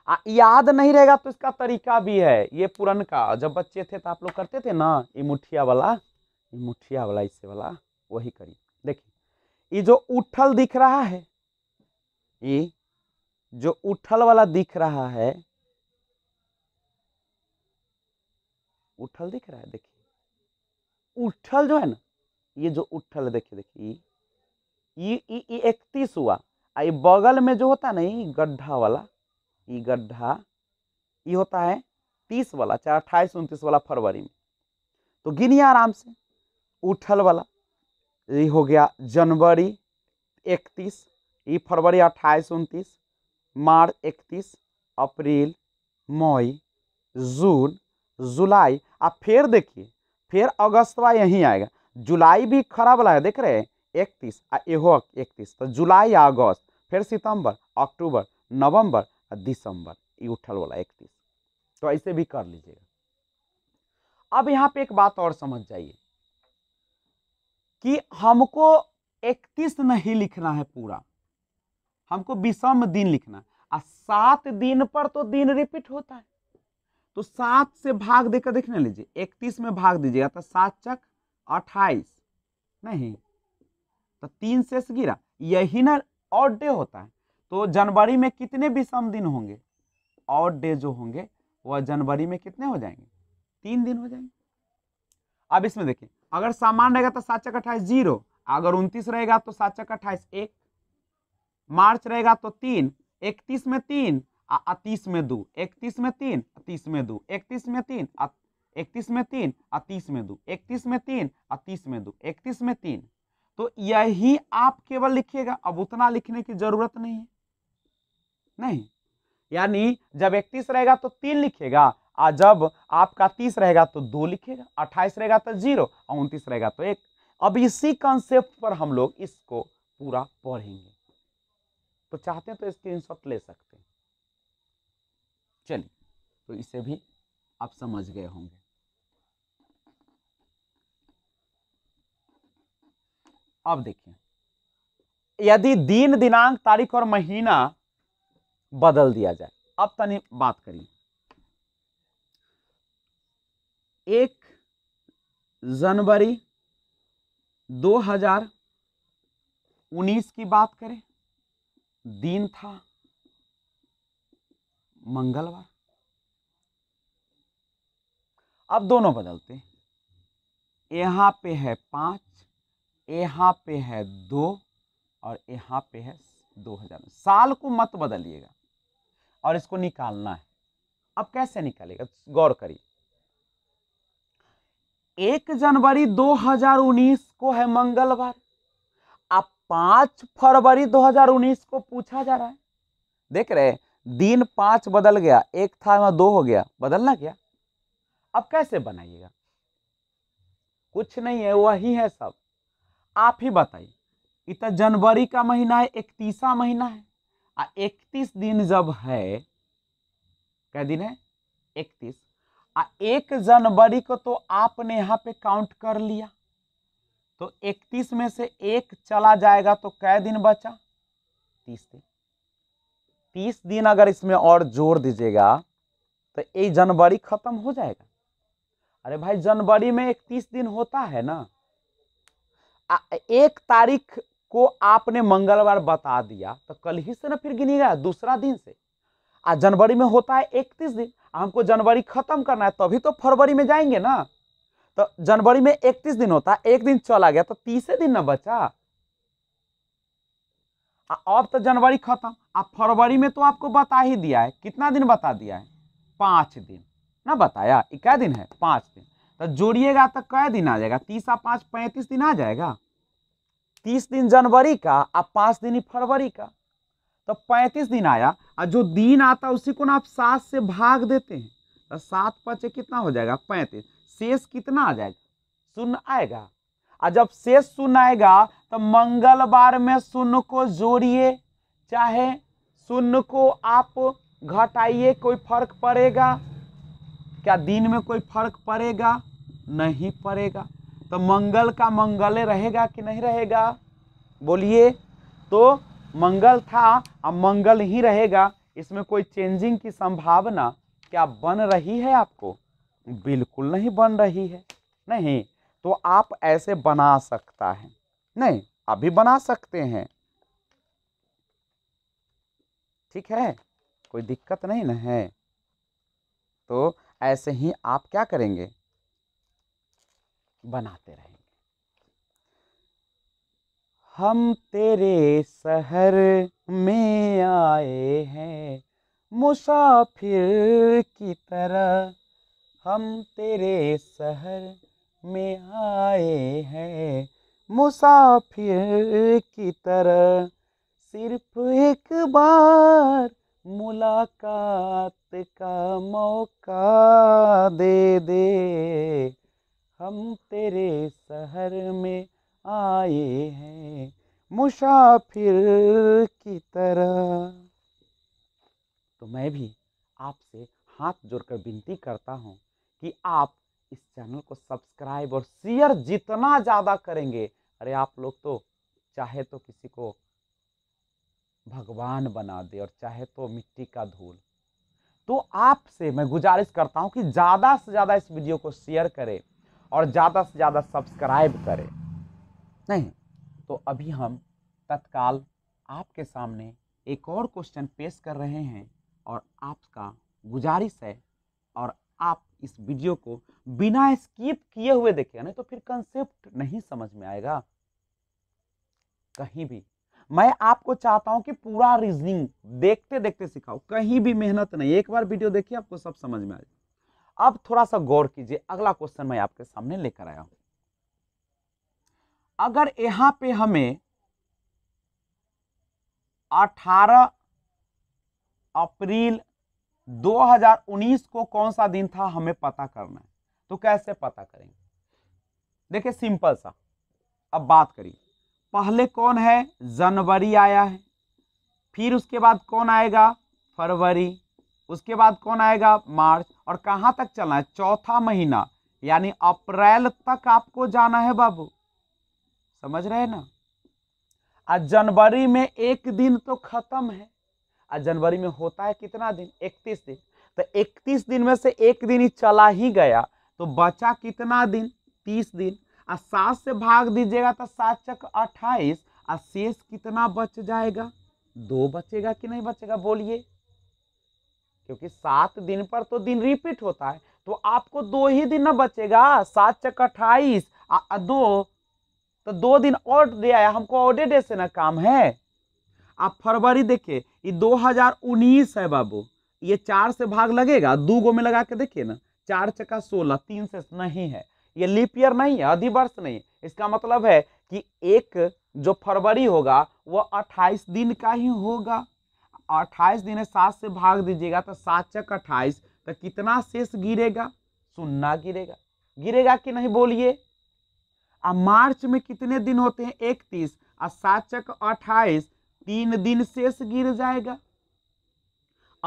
आ, याद नहीं रहेगा तो इसका तरीका भी है ये पुरन का जब बच्चे थे तो आप लोग करते थे ना ये मुठिया वाला ये मुठिया वाला इससे वाला वही करिए देखिए ये जो उठल दिख रहा है ये जो उठल वाला दिख रहा है उठल दिख रहा है देखिए उठल जो है ना ये जो उठल देखिए देखिए ये इकतीस हुआ ये बगल में जो होता है ना ये गड्ढा वाला ई गड्ढा ये होता है तीस वाला चाहे अट्ठाईस उनतीस वाला फरवरी में तो गिनिए आराम से उठल वाला ये हो गया जनवरी इकतीस ये फरवरी अट्ठाईस उनतीस मार्च इकतीस अप्रैल मई जून जुलाई आप फिर देखिए फिर अगस्त वा यहीं आएगा जुलाई भी खराब वाला है देख रहे हैं इकतीस आ एहो इकतीस तो जुलाई अगस्त फिर सितंबर अक्टूबर नवंबर दिसंबर ये उठल वाला इकतीस तो ऐसे भी कर लीजिएगा अब यहाँ पे एक बात और समझ जाइए कि हमको इकतीस नहीं लिखना है पूरा हमको विषम दिन लिखना है सात दिन पर तो दिन रिपीट होता है तो सात से भाग देकर देखने लीजिए इकतीस में भाग दीजिएगा तो सात चक अट्ठाईस नहीं तो तीन शेष गिरा यही ना ऑड डे होता है तो जनवरी में कितने विषम दिन होंगे और डे जो होंगे वह जनवरी में कितने हो जाएंगे तीन दिन हो जाएंगे अब इसमें देखिए अगर सामान रहेगा तो सात चक अट्ठाईस जीरो अगर उनतीस रहेगा तो सात चक अट्ठाईस एक मार्च रहेगा तो तीन इकतीस में तीन अतीस में दो इकतीस में तीन तीस में दो इकतीस में तीन इकतीस में तीन अतीस में दो इकतीस में तीन तीस में दो इकतीस में तीन तो यही आप केवल लिखिएगा अब उतना लिखने की जरूरत नहीं है नहीं यानी जब इकतीस रहेगा तो तीन लिखेगा और जब आपका तीस रहेगा तो दो लिखेगा अट्ठाईस रहेगा तो जीरो और उनतीस रहेगा तो एक अब इसी कॉन्सेप्ट पर हम लोग इसको पूरा पढ़ेंगे तो चाहते हैं तो स्क्रीनशॉट ले सकते हैं चलिए तो इसे भी आप समझ गए होंगे अब देखिए यदि दिन दिनांक तारीख और महीना बदल दिया जाए अब तने बात करिए एक जनवरी 2019 की बात करें दिन था मंगलवार अब दोनों बदलते हैं यहाँ पे है पाँच यहाँ पे है दो और यहाँ पे है दो हजार साल को मत बदलिएगा और इसको निकालना है अब कैसे निकालेगा गौर करिए एक जनवरी 2019 को है मंगलवार अब पांच फरवरी 2019 को पूछा जा रहा है देख रहे दिन पांच बदल गया एक था वहां दो हो गया बदलना क्या अब कैसे बनाइएगा कुछ नहीं है वही है सब आप ही बताइए इतना जनवरी का महीना है इकतीसा महीना है आ इकतीस दिन जब है क्या दिन है इकतीस आ एक जनवरी को तो आपने यहाँ पे काउंट कर लिया तो इकतीस में से एक चला जाएगा तो कै दिन बचा तीस दिन तीस दिन अगर इसमें और जोड़ दीजिएगा तो ये जनवरी खत्म हो जाएगा अरे भाई जनवरी में इकतीस दिन होता है ना आ, एक तारीख को आपने मंगलवार बता दिया तो कल ही से ना फिर गिनी गया दूसरा दिन से आज जनवरी में होता है इकतीस दिन हमको जनवरी खत्म करना है तभी तो फरवरी में जाएंगे ना तो जनवरी में इकतीस दिन होता है एक दिन चला गया तो तीसरे दिन ना बचा अब तो जनवरी खत्म अब फरवरी में तो आपको बता ही दिया है कितना दिन बता दिया है पाँच दिन ना बताया क्या दिन है पाँच दिन तो जोड़िएगा तो कै दिन आ जाएगा तीस पांच पाँच पैंतीस दिन आ जाएगा तीस दिन जनवरी का और पाँच दिन फरवरी का तो पैंतीस दिन आया और जो दिन आता उसी को ना आप सात से भाग देते हैं तो सात पचे कितना हो जाएगा पैंतीस शेष कितना आ जाएगा शून्य आएगा और जब शेष शून्य आएगा तो मंगलवार में शून्य को जोड़िए चाहे शून्य को आप घटाइए कोई फर्क पड़ेगा क्या दिन में कोई फर्क पड़ेगा नहीं पड़ेगा तो मंगल का मंगल रहेगा कि नहीं रहेगा बोलिए तो मंगल था अब मंगल ही रहेगा इसमें कोई चेंजिंग की संभावना क्या बन रही है आपको बिल्कुल नहीं बन रही है नहीं तो आप ऐसे बना सकता है नहीं अभी बना सकते हैं ठीक है कोई दिक्कत नहीं ना है तो ऐसे ही आप क्या करेंगे बनाते रहेंगे हम तेरे शहर में आए हैं मुसाफिर की तरह हम तेरे शहर में आए हैं मुसाफिर की तरह सिर्फ एक बार मुलाकात का मौका दे दे हम तेरे शहर में आए हैं मुसाफिर की तरह तो मैं भी आपसे हाथ जोड़कर विनती करता हूँ कि आप इस चैनल को सब्सक्राइब और शेयर जितना ज़्यादा करेंगे अरे आप लोग तो चाहे तो किसी को भगवान बना दे और चाहे तो मिट्टी का धूल तो आपसे मैं गुजारिश करता हूँ कि ज़्यादा से ज़्यादा इस वीडियो को शेयर करें और ज़्यादा से ज़्यादा सब्सक्राइब करें नहीं तो अभी हम तत्काल आपके सामने एक और क्वेश्चन पेश कर रहे हैं और आपका गुजारिश है और आप इस वीडियो को बिना स्किप किए हुए देखें नहीं तो फिर कंसेप्ट नहीं समझ में आएगा कहीं भी मैं आपको चाहता हूं कि पूरा रीजनिंग देखते देखते सिखाओ कहीं भी मेहनत नहीं एक बार वीडियो देखिए आपको सब समझ में आ जाए अब थोड़ा सा गौर कीजिए अगला क्वेश्चन मैं आपके सामने लेकर आया हूं अगर यहां पे हमें 18 अप्रैल 2019 को कौन सा दिन था हमें पता करना है तो कैसे पता करेंगे देखिए सिंपल सा अब बात करिए पहले कौन है जनवरी आया है फिर उसके बाद कौन आएगा फरवरी उसके बाद कौन आएगा मार्च और कहाँ तक चलना है चौथा महीना यानी अप्रैल तक आपको जाना है बाबू समझ रहे ना आज जनवरी में एक दिन तो खत्म है आज जनवरी में होता है कितना दिन इकतीस दिन तो इकतीस दिन में से एक दिन ही चला ही गया तो बचा कितना दिन तीस दिन और सात से भाग दीजिएगा तो सात चक अट्ठाईस और शेष कितना बच जाएगा दो बचेगा कि नहीं बचेगा बोलिए क्योंकि सात दिन पर तो दिन रिपीट होता है तो आपको दो ही दिन ना बचेगा सात चक अट्ठाईस दो तो दो दिन और दे आया हमको ऑडे डे से ना काम है आप फरवरी देखिए ये 2019 है बाबू ये चार से भाग लगेगा दो गो में लगा के देखिए ना चार चक्का सोलह तीन से नहीं है ये लीप ईयर नहीं है अधिवर्ष नहीं इसका मतलब है कि एक जो फरवरी होगा वह अट्ठाईस दिन का ही होगा अट्ठाईस दिन है सात से भाग दीजिएगा तो सात चक अट्ठाईस तो कितना शेष गिरेगा सुन्ना गिरेगा गिरेगा कि नहीं बोलिए अब मार्च में कितने दिन होते हैं इकतीस और सात चक अट्ठाईस तीन दिन शेष गिर जाएगा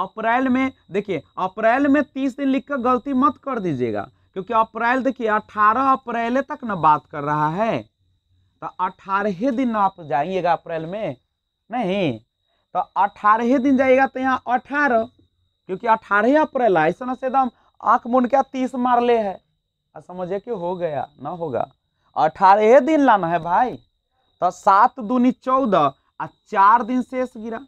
अप्रैल में देखिए अप्रैल में तीस दिन लिखकर गलती मत कर दीजिएगा क्योंकि अप्रैल देखिए अठारह अप्रैल तक ना बात कर रहा है तो अठारह दिन आप जाइएगा अप्रैल में नहीं तो अठारह दिन जाएगा तो यहाँ अठारह क्योंकि अठारह अप्रैल है ऐसा से एकदम आँख मुंड क्या तीस मार ले है और समझे कि हो गया ना होगा अठारह दिन लाना है भाई तो सात दूनी चौदह आ चार दिन शेष गिरा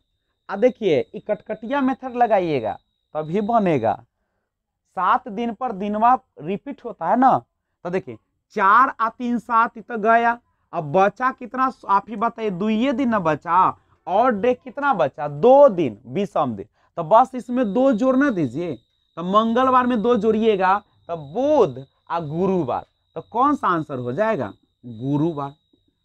आ देखिए कटकटिया मेथड लगाइएगा तभी बनेगा सात दिन पर दिनवा रिपीट होता है ना तो देखिए चार आ तीन सात तो गया अब बचा कितना आप ही बताइए दुइये दिन न बचा और डे कितना बचा दो दिन विषम दिन तो बस इसमें दो जोड़ना दीजिए तो मंगलवार में दो जोड़िएगा तो बुध और गुरुवार तो कौन सा आंसर हो जाएगा गुरुवार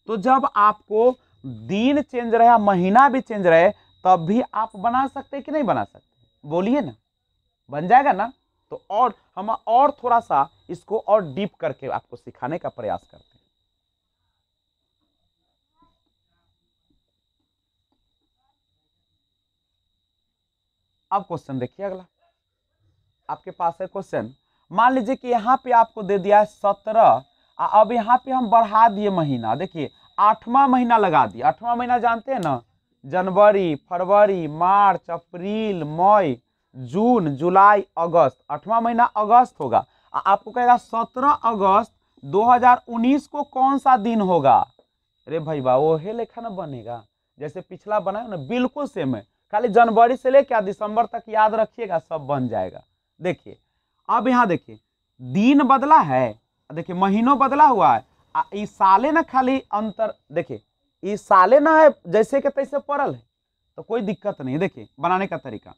तो जब आपको दिन चेंज रहे महीना भी चेंज रहे तब भी आप बना सकते कि नहीं बना सकते बोलिए ना बन जाएगा ना तो और हम और थोड़ा सा इसको और डीप करके आपको सिखाने का प्रयास करते हैं अब क्वेश्चन देखिए अगला आपके पास है क्वेश्चन मान लीजिए कि यहाँ पे आपको दे दिया है सत्रह अब यहाँ पे हम बढ़ा दिए महीना देखिए आठवां महीना लगा दिया आठवां महीना जानते हैं ना जनवरी फरवरी मार्च अप्रैल मई जून जुलाई अगस्त आठवां महीना अगस्त होगा आपको कहेगा सत्रह अगस्त 2019 को कौन सा दिन होगा अरे भाई बा वो है लेखा ना बनेगा जैसे पिछला बनाया ना बिल्कुल सेम है खाली जनवरी से लेकर दिसंबर तक याद रखिएगा सब बन जाएगा देखिए अब यहाँ देखिए दिन बदला है देखिए महीनों बदला हुआ है इस साले ना खाली अंतर देखिए इस साले ना है जैसे के तैसे पड़ल है तो कोई दिक्कत नहीं देखिए बनाने का तरीका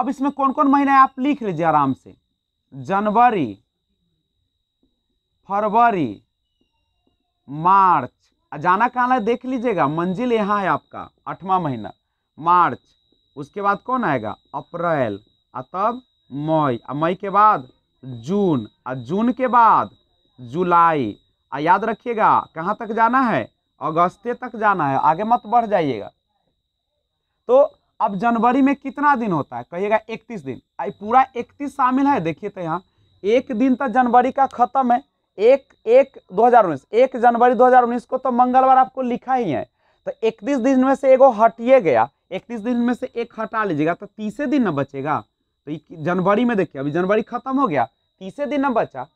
अब इसमें कौन कौन महीना है आप लिख लीजिए आराम से जनवरी फरवरी मार्च जाना कहाँ है देख लीजिएगा मंजिल यहाँ है आपका आठवां महीना मार्च उसके बाद कौन आएगा अप्रैल आ तब मई और मई के बाद जून आ जून के बाद जुलाई आ याद रखिएगा कहाँ तक जाना है अगस्ते तक जाना है आगे मत बढ़ जाइएगा तो अब जनवरी में कितना दिन होता है कहिएगा इकतीस दिन आई पूरा इकतीस शामिल है देखिए तो यहाँ एक दिन तो जनवरी का खत्म है एक एक 2019 एक जनवरी 2019 को तो मंगलवार आपको लिखा ही है तो इकतीस दिन में से एगो हटिए गया इकतीस दिन में से एक हटा लीजिएगा तो तीसरे दिन ना बचेगा तो जनवरी में देखिए अभी जनवरी खत्म हो गया तीसरे दिन ना बचा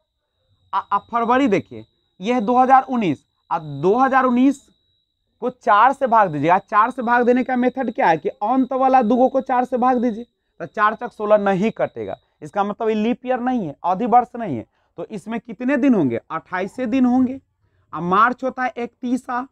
अब फरवरी देखिए यह है 2019 अब 2019 को चार से भाग दीजिएगा चार से भाग देने का मेथड क्या है कि अंत वाला दुगो को चार से भाग दीजिए तो चार चक सोलह नहीं कटेगा इसका मतलब ये लीप ईयर नहीं है अधिवर्ष नहीं है तो इसमें कितने दिन होंगे अट्ठाईस दिन होंगे अब मार्च होता है इकतीसा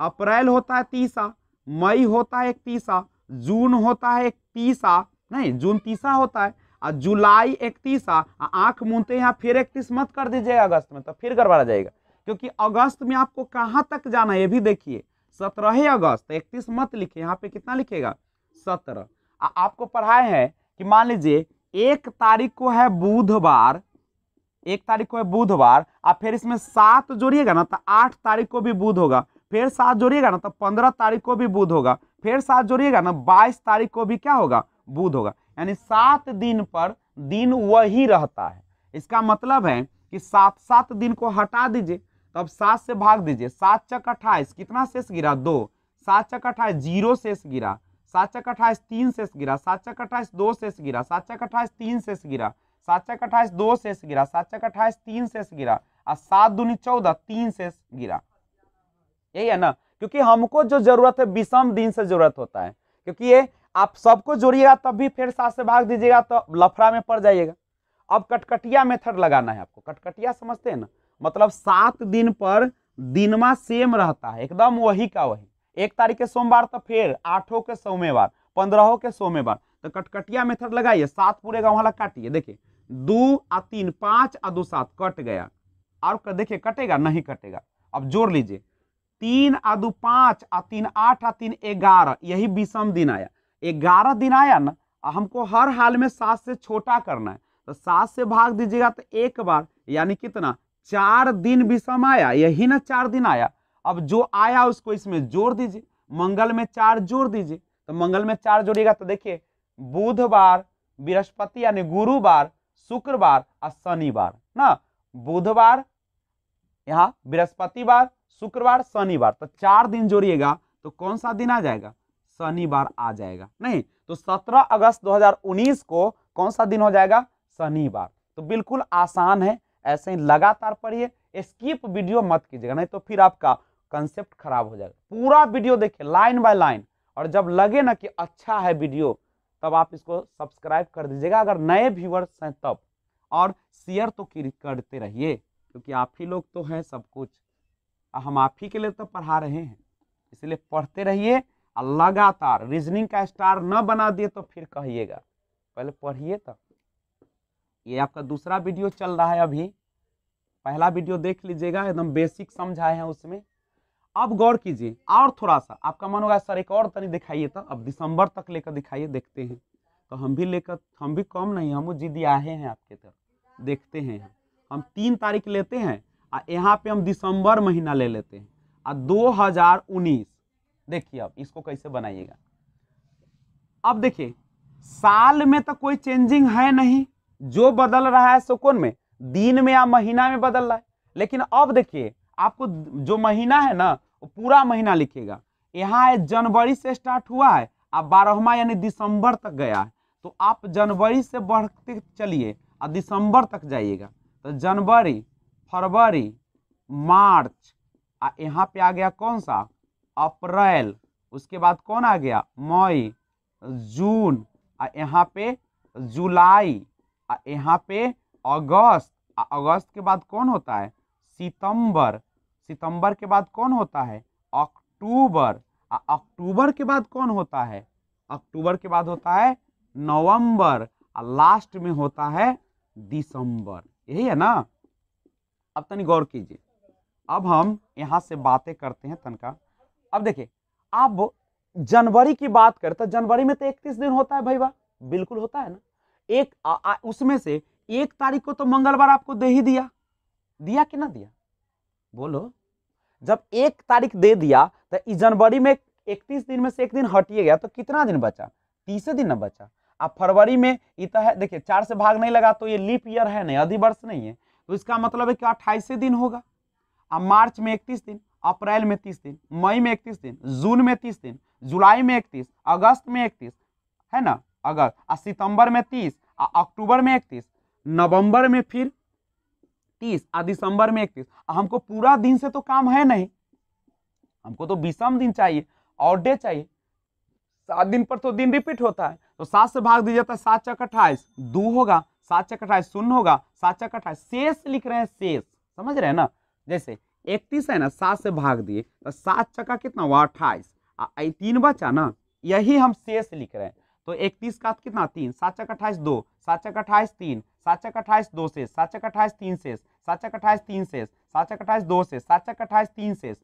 अप्रैल होता है तीसा मई होता है एक तीसा जून होता है एक तीसा नहीं जून तीसा होता है और जुलाई इकतीसा आंख मूनते यहाँ फिर इकतीस मत कर दीजिए अगस्त में तो फिर गड़बड़ा जाएगा क्योंकि अगस्त में आपको कहाँ तक जाना है ये भी देखिए सत्रह अगस्त इकतीस मत लिखे यहाँ पे कितना लिखेगा सत्रह आपको पढ़ाए हैं कि मान लीजिए एक तारीख को है बुधवार एक तारीख को है बुधवार और फिर इसमें सात जोड़िएगा ना तो आठ तारीख को भी बुध होगा फिर सात जोड़िएगा ना तो पंद्रह तारीख को भी बुध होगा फिर सात जोड़िएगा ना बाईस तारीख को भी क्या होगा बुध होगा यानी सात दिन पर दिन वही रहता है इसका मतलब है कि सात सात दिन को हटा दीजिए तब सात से भाग दीजिए सात चक अट्ठाईस कितना शेष गिरा दो सात चक अट्ठाईस जीरो शेष गिरा सात चक अट्ठाईस तीन शेष गिरा सात चक अट्ठाईस दो शेष गिरा सात चक अट्ठाईस तीन शेष गिरा सात चक अट्ठाईस दो शेष गिरा सात चक अट्ठाईस तीन शेष गिरा और सात दूनी चौदह तीन शेष गिरा यही है ना क्योंकि हमको जो जरूरत है विषम दिन से जरूरत होता है क्योंकि ये आप सबको जोड़िएगा तब भी फिर सात से भाग दीजिएगा तो लफड़ा में पड़ जाइएगा अब कटकटिया मेथड लगाना है आपको कटकटिया समझते हैं ना मतलब सात दिन पर दिनमा सेम रहता है एकदम वही का वही एक तारीख के सोमवार तो फिर आठों के सोमवार पंद्रहों के सोमवार तो कटकटिया मेथड लगाइए सात पूरे का वाला काटिए देखिए दो आ तीन पाँच आ दो सात कट गया और देखिए कटेगा नहीं कटेगा अब जोड़ लीजिए तीन आ दू पाँच आ तीन आठ आ तीन ग्यारह यही विषम दिन आया ग्यारह दिन आया ना हमको हर हाल में सात से छोटा करना है तो सात से भाग दीजिएगा तो एक बार यानी कितना चार दिन विषम आया यही ना चार दिन आया अब जो आया उसको इसमें जोड़ दीजिए मंगल में चार जोड़ दीजिए तो मंगल में चार जोड़िएगा तो देखिए बुधवार बृहस्पति यानी गुरुवार शुक्रवार और शनिवार ना बुधवार यहाँ बृहस्पतिवार शुक्रवार शनिवार तो चार दिन जोड़िएगा तो कौन सा दिन आ जाएगा शनिवार आ जाएगा नहीं तो 17 अगस्त 2019 को कौन सा दिन हो जाएगा शनिवार तो बिल्कुल आसान है ऐसे ही लगातार पढ़िए स्किप वीडियो मत कीजिएगा नहीं तो फिर आपका कंसेप्ट खराब हो जाएगा पूरा वीडियो देखिए लाइन बाय लाइन और जब लगे ना कि अच्छा है वीडियो तब आप इसको सब्सक्राइब कर दीजिएगा अगर नए व्यूवर्स हैं तब और शेयर तो करते रहिए क्योंकि आप ही लोग तो हैं सब कुछ हम आप ही के लिए तो पढ़ा रहे हैं इसलिए पढ़ते रहिए और लगातार रीजनिंग का स्टार न बना दिए तो फिर कहिएगा पहले पढ़िए तो ये आपका दूसरा वीडियो चल रहा है अभी पहला वीडियो देख लीजिएगा एकदम बेसिक समझाए हैं उसमें अब गौर कीजिए और थोड़ा सा आपका मन होगा सर एक और तनी तो दिखाइए तो अब दिसंबर तक लेकर दिखाइए देखते हैं तो हम भी लेकर हम भी कम नहीं हम जिद आए हैं आपके तरफ देखते हैं हम तीन तारीख लेते हैं आ यहाँ पे हम दिसंबर महीना ले लेते हैं आ 2019 देखिए अब इसको कैसे बनाइएगा अब देखिए साल में तो कोई चेंजिंग है नहीं जो बदल रहा है सो कौन में दिन में या महीना में बदल रहा है लेकिन अब देखिए आपको जो महीना है ना वो पूरा महीना लिखेगा यहाँ है जनवरी से स्टार्ट हुआ है अब बारहवा यानी दिसंबर तक गया है तो आप जनवरी से बढ़ते चलिए और दिसंबर तक जाइएगा तो जनवरी फरवरी मार्च आ यहाँ पे आ गया कौन सा अप्रैल उसके बाद कौन आ गया मई जून आ यहाँ पे जुलाई आ यहाँ पे अगस्त आ अगस्त के बाद कौन होता है सितंबर सितंबर के बाद कौन होता है अक्टूबर आ अक्टूबर के बाद कौन होता है अक्टूबर के बाद होता है नवंबर और लास्ट में होता है दिसंबर यही है ना अब तनिक गौर कीजिए अब हम यहाँ से बातें करते हैं तनका अब देखिए अब जनवरी की बात करें तो जनवरी में तो इकतीस दिन होता है भाई वाह बिल्कुल होता है ना एक उसमें से एक तारीख को तो मंगलवार आपको दे ही दिया दिया कि ना दिया बोलो जब एक तारीख दे दिया तो इस जनवरी में इकतीस दिन में से एक दिन हटिए गया तो कितना दिन बचा तीसरे दिन ना बचा अब फरवरी में इतना है देखिए चार से भाग नहीं लगा तो ये लीप ईयर है नहीं अधिवर्ष नहीं है तो इसका मतलब है कि अट्ठाईस दिन होगा अब मार्च में इकतीस दिन अप्रैल में तीस दिन मई में इकतीस दिन जून में तीस दिन जुलाई में इकतीस अगस्त में इकतीस है ना अगस्त आ सितंबर में तीस अक्टूबर में इकतीस नवंबर में फिर तीस आ दिसंबर में इकतीस हमको पूरा दिन से तो काम है नहीं हमको तो बीसम दिन चाहिए और डे चाहिए सात दिन पर तो दिन रिपीट होता है तो सात से भाग दिया जाता तो है सात चक अट्ठाईस दो होगा सात चक्का अठाईस शून्य होगा सात चक्का अठाईस शेष लिख रहे हैं शेष समझ रहे हैं ना जैसे इकतीस है ना सात से भाग दिए तो सात चक्का कितना हुआ अट्ठाईस तीन बचा ना यही हम शेष लिख रहे हैं तो इकतीस का कितना तीन सात चक्का अट्ठाईस दो सात चक्का अट्ठाईस तीन सात चक्का अट्ठाईस दो शेष सात चक्का अट्ठाईस तीन शेष सात चक्का अट्ठाईस तीन शेष सात चक्का अट्ठाईस दो शेष सात चक्का अट्ठाईस तीन शेष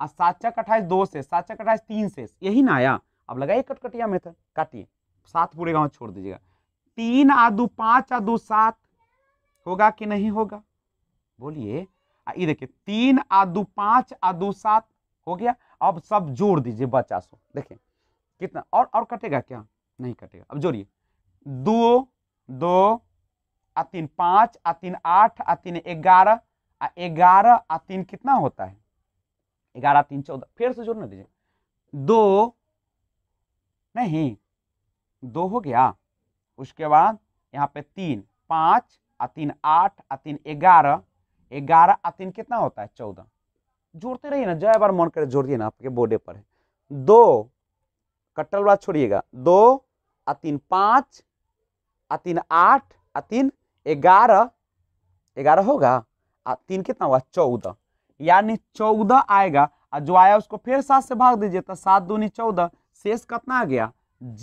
और सात चक्का अट्ठाईस दो से सात चक्का अट्ठाईस तीन शेष यही ना आया अब लगाइए कटकटिया था काटिए सात पूरे गाँव छोड़ दीजिएगा तीन आ दू पाँच आ दू सात होगा कि नहीं होगा बोलिए ये देखिए तीन आ दू पाँच आ दू सात हो गया अब सब जोड़ दीजिए बचा सो देखिए कितना और और कटेगा क्या नहीं कटेगा अब जोड़िए दो दो आ तीन पाँच आ तीन आठ आ तीन ग्यारह आ ग्यारह आ तीन कितना होता है ग्यारह तीन चौदह फिर से जोड़ना दीजिए दो नहीं दो हो गया उसके बाद यहाँ पे तीन पाँच आ तीन आठ आ तीन ग्यारह ग्यारह आ तीन कितना होता है चौदह जोड़ते रहिए ना जय बार मन करे जोड़िए ना आपके बोर्डे पर दो कट्टल वाला छोड़िएगा दो आ तीन पाँच आ तीन आठ आ तीन ग्यारह ग्यारह होगा आ तीन कितना हुआ चौदह यानी चौदह आएगा और जो आया उसको फिर सात से भाग दीजिए तो सात दूनी चौदह शेष कितना आ गया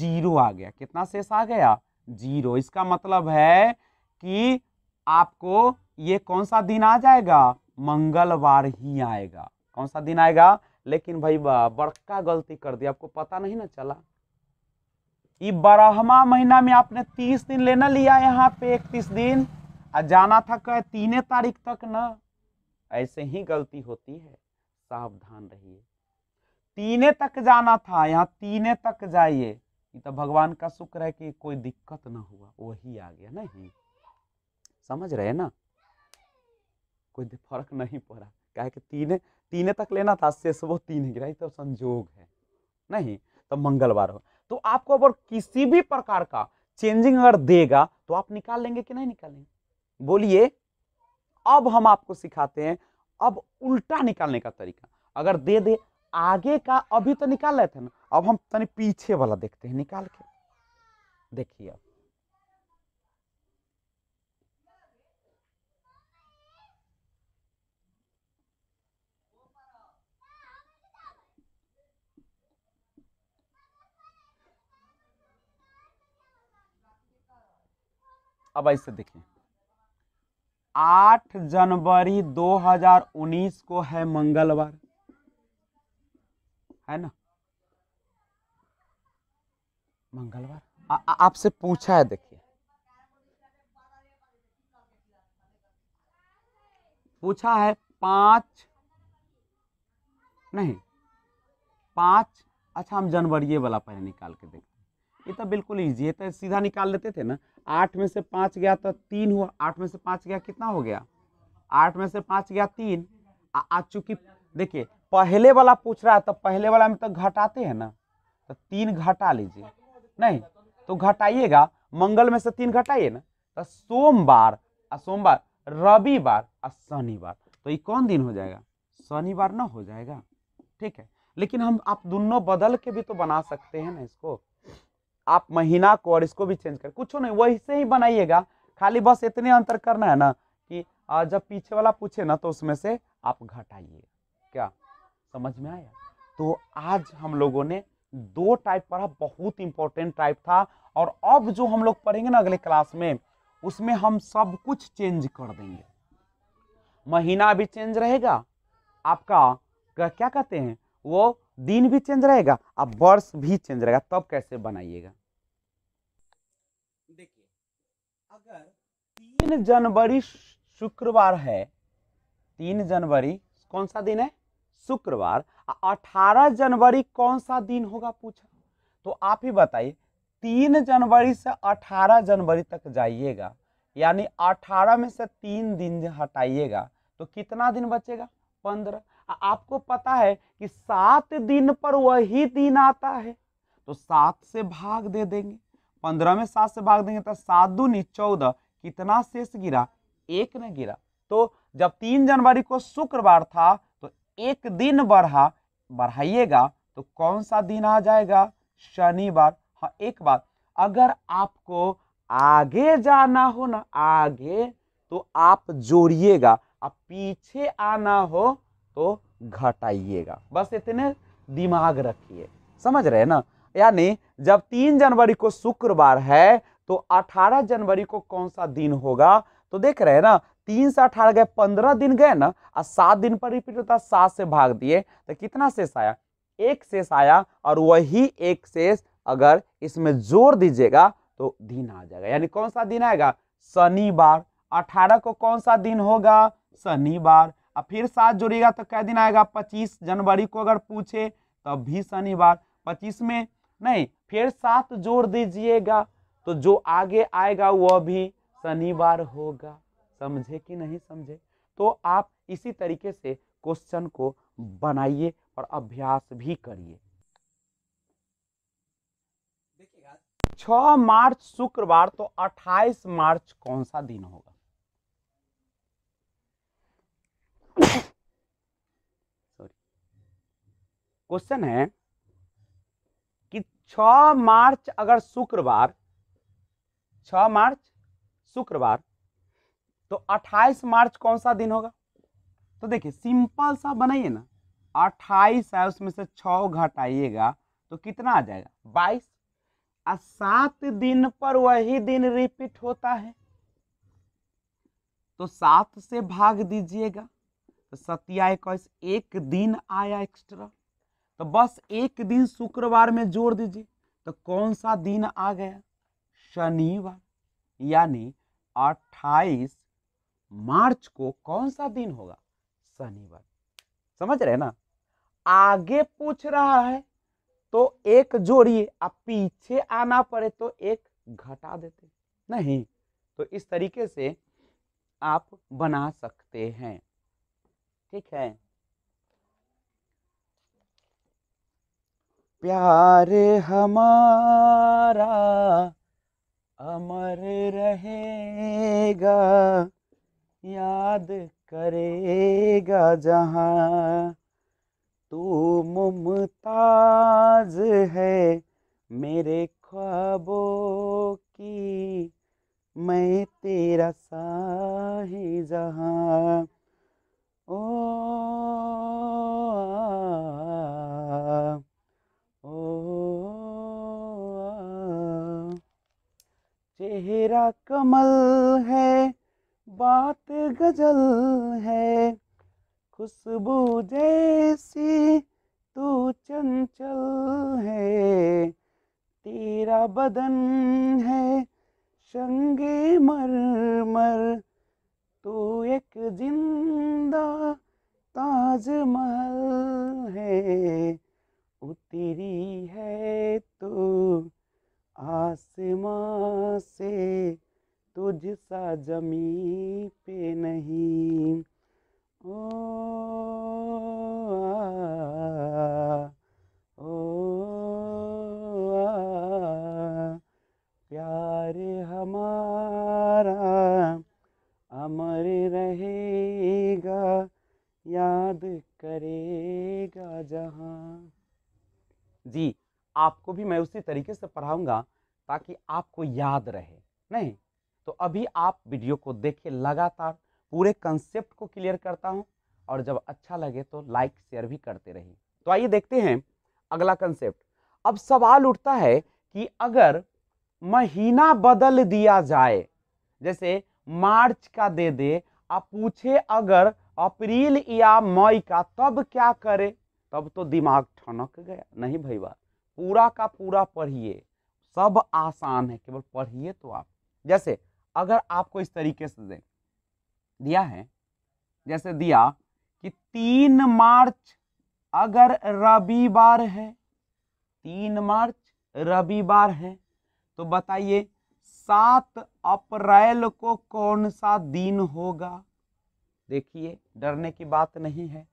जीरो आ गया कितना शेष आ गया जीरो इसका मतलब है कि आपको ये कौन सा दिन आ जाएगा मंगलवार ही आएगा कौन सा दिन आएगा लेकिन भाई बड़का गलती कर दी आपको पता नहीं ना चला ये बारहवा महीना में आपने तीस दिन लेना लिया यहाँ पे इकतीस दिन और जाना था कह तीन तारीख तक ना ऐसे ही गलती होती है सावधान रहिए तीने तक जाना था यहाँ तीने तक जाइए तो भगवान का शुक्र है कि कोई दिक्कत ना हुआ वही आ गया नहीं समझ रहे ना कोई फर्क नहीं पड़ा क्या कि तीन तीन तक लेना था शेष वो तीन गिरा तो संजोग है नहीं तो मंगलवार हो तो आपको अगर किसी भी प्रकार का चेंजिंग अगर देगा तो आप निकाल लेंगे कि नहीं निकालेंगे बोलिए अब हम आपको सिखाते हैं अब उल्टा निकालने का तरीका अगर दे दे आगे का अभी तो निकाल रहे थे ना अब हम तनि पीछे वाला देखते हैं निकाल के देखिए अब अब ऐसे देखिए 8 जनवरी 2019 को है मंगलवार है ना मंगलवार आपसे पूछा है देखिए पूछा है पाँच नहीं पाँच अच्छा हम जनवरी वाला पहले निकाल के देखते ये तो बिल्कुल ईजी है तो सीधा निकाल लेते थे ना आठ में से पाँच गया तो तीन हुआ आठ में से पाँच गया कितना हो गया आठ में से पाँच गया तीन आज चूंकि देखिए पहले वाला पूछ रहा है तो पहले वाला में तो घटाते हैं ना तो तीन घटा लीजिए नहीं तो घटाइएगा मंगल में से तीन घटाइए ना तो सोमवार आ सोमवार रविवार और शनिवार तो ये कौन दिन हो जाएगा शनिवार ना हो जाएगा ठीक है लेकिन हम आप दोनों बदल के भी तो बना सकते हैं ना इसको आप महीना को और इसको भी चेंज कर कुछ नहीं वही से ही बनाइएगा खाली बस इतने अंतर करना है ना कि जब पीछे वाला पूछे ना तो उसमें से आप घटाइए क्या समझ में आया तो आज हम लोगों ने दो टाइप पढ़ा बहुत इंपॉर्टेंट टाइप था और अब जो हम लोग पढ़ेंगे ना अगले क्लास में उसमें हम सब कुछ चेंज कर देंगे महीना भी चेंज रहेगा आपका क्या कहते हैं वो दिन भी चेंज रहेगा अब वर्ष भी चेंज रहेगा तब कैसे बनाइएगा देखिए अगर तीन जनवरी शुक्रवार है तीन जनवरी कौन सा दिन है शुक्रवार अठारह जनवरी कौन सा दिन होगा पूछा तो आप ही बताइए तीन जनवरी से अठारह जनवरी तक जाइएगा यानी अठारह में से तीन दिन हटाइएगा तो कितना दिन बचेगा पंद्रह आपको पता है कि सात दिन पर वही दिन आता है तो सात से भाग दे देंगे पंद्रह में सात से भाग देंगे तो सात दूनी चौदह कितना शेष गिरा एक न गिरा तो जब तीन जनवरी को शुक्रवार था एक दिन बढ़ा बढ़ाइएगा तो कौन सा दिन आ जाएगा शनिवार हाँ एक बात अगर आपको आगे जाना हो ना आगे तो आप जोड़िएगा आप पीछे आना हो तो घटाइएगा बस इतने दिमाग रखिए समझ रहे हैं ना यानी जब तीन जनवरी को शुक्रवार है तो अठारह जनवरी को कौन सा दिन होगा तो देख रहे हैं ना तीन से अठारह गए पंद्रह दिन गए ना और सात दिन पर रिपीट होता सात से भाग दिए तो कितना शेष आया एक शेष आया और वही एक शेष अगर इसमें जोर दीजिएगा तो दिन आ जाएगा यानी कौन सा दिन आएगा शनिवार अठारह को कौन सा दिन होगा शनिवार और फिर सात जोड़िएगा तो क्या दिन आएगा पच्चीस जनवरी को अगर पूछे तब भी शनिवार पच्चीस में नहीं फिर सात जोड़ दीजिएगा तो जो आगे आएगा वह भी शनिवार होगा समझे कि नहीं समझे तो आप इसी तरीके से क्वेश्चन को बनाइए और अभ्यास भी करिए छ मार्च शुक्रवार तो 28 मार्च कौन सा दिन होगा सॉरी क्वेश्चन है कि 6 मार्च अगर शुक्रवार 6 मार्च शुक्रवार तो 28 मार्च कौन सा दिन होगा तो देखिए सिंपल सा बनाइए ना 28 है उसमें से 6 घटाइएगा तो कितना आ जाएगा 22 और सात दिन पर वही दिन रिपीट होता है तो सात से भाग दीजिएगा तो सत्या इक्कीस एक दिन आया एक्स्ट्रा तो बस एक दिन शुक्रवार में जोड़ दीजिए तो कौन सा दिन आ गया शनिवार यानी अट्ठाईस मार्च को कौन सा दिन होगा शनिवार समझ रहे ना आगे पूछ रहा है तो एक जोड़िए आप पीछे आना पड़े तो एक घटा देते नहीं तो इस तरीके से आप बना सकते हैं ठीक है प्यार हमारा अमर रहेगा याद करेगा जहाँ तू मुमताज है मेरे ख्वाबों की मैं तेरा साही जहाँ ओ चेहरा कमल है बात गजल है खुशबू जैसी तू चंचल है तेरा बदन है शंगे मरमर तू एक जिंदा ताजमहल है उतरी है तू आसमां से तुझ सा जमी पे नहीं ओ ओ प्यार हमारा अमर रहेगा याद करेगा जहाँ जी आपको भी मैं उसी तरीके से पढ़ाऊंगा ताकि आपको याद रहे नहीं तो अभी आप वीडियो को देखें लगातार पूरे कंसेप्ट को क्लियर करता हूँ और जब अच्छा लगे तो लाइक शेयर भी करते रहिए तो आइए देखते हैं अगला कंसेप्ट अब सवाल उठता है कि अगर महीना बदल दिया जाए जैसे मार्च का दे दे आप पूछे अगर अप्रैल या मई का तब क्या करे तब तो दिमाग ठनक गया नहीं भाई बात पूरा का पूरा पढ़िए सब आसान है केवल पढ़िए तो आप जैसे अगर आपको इस तरीके से दे दिया है जैसे दिया कि तीन मार्च अगर रविवार है तीन मार्च रविवार है तो बताइए सात अप्रैल को कौन सा दिन होगा देखिए डरने की बात नहीं है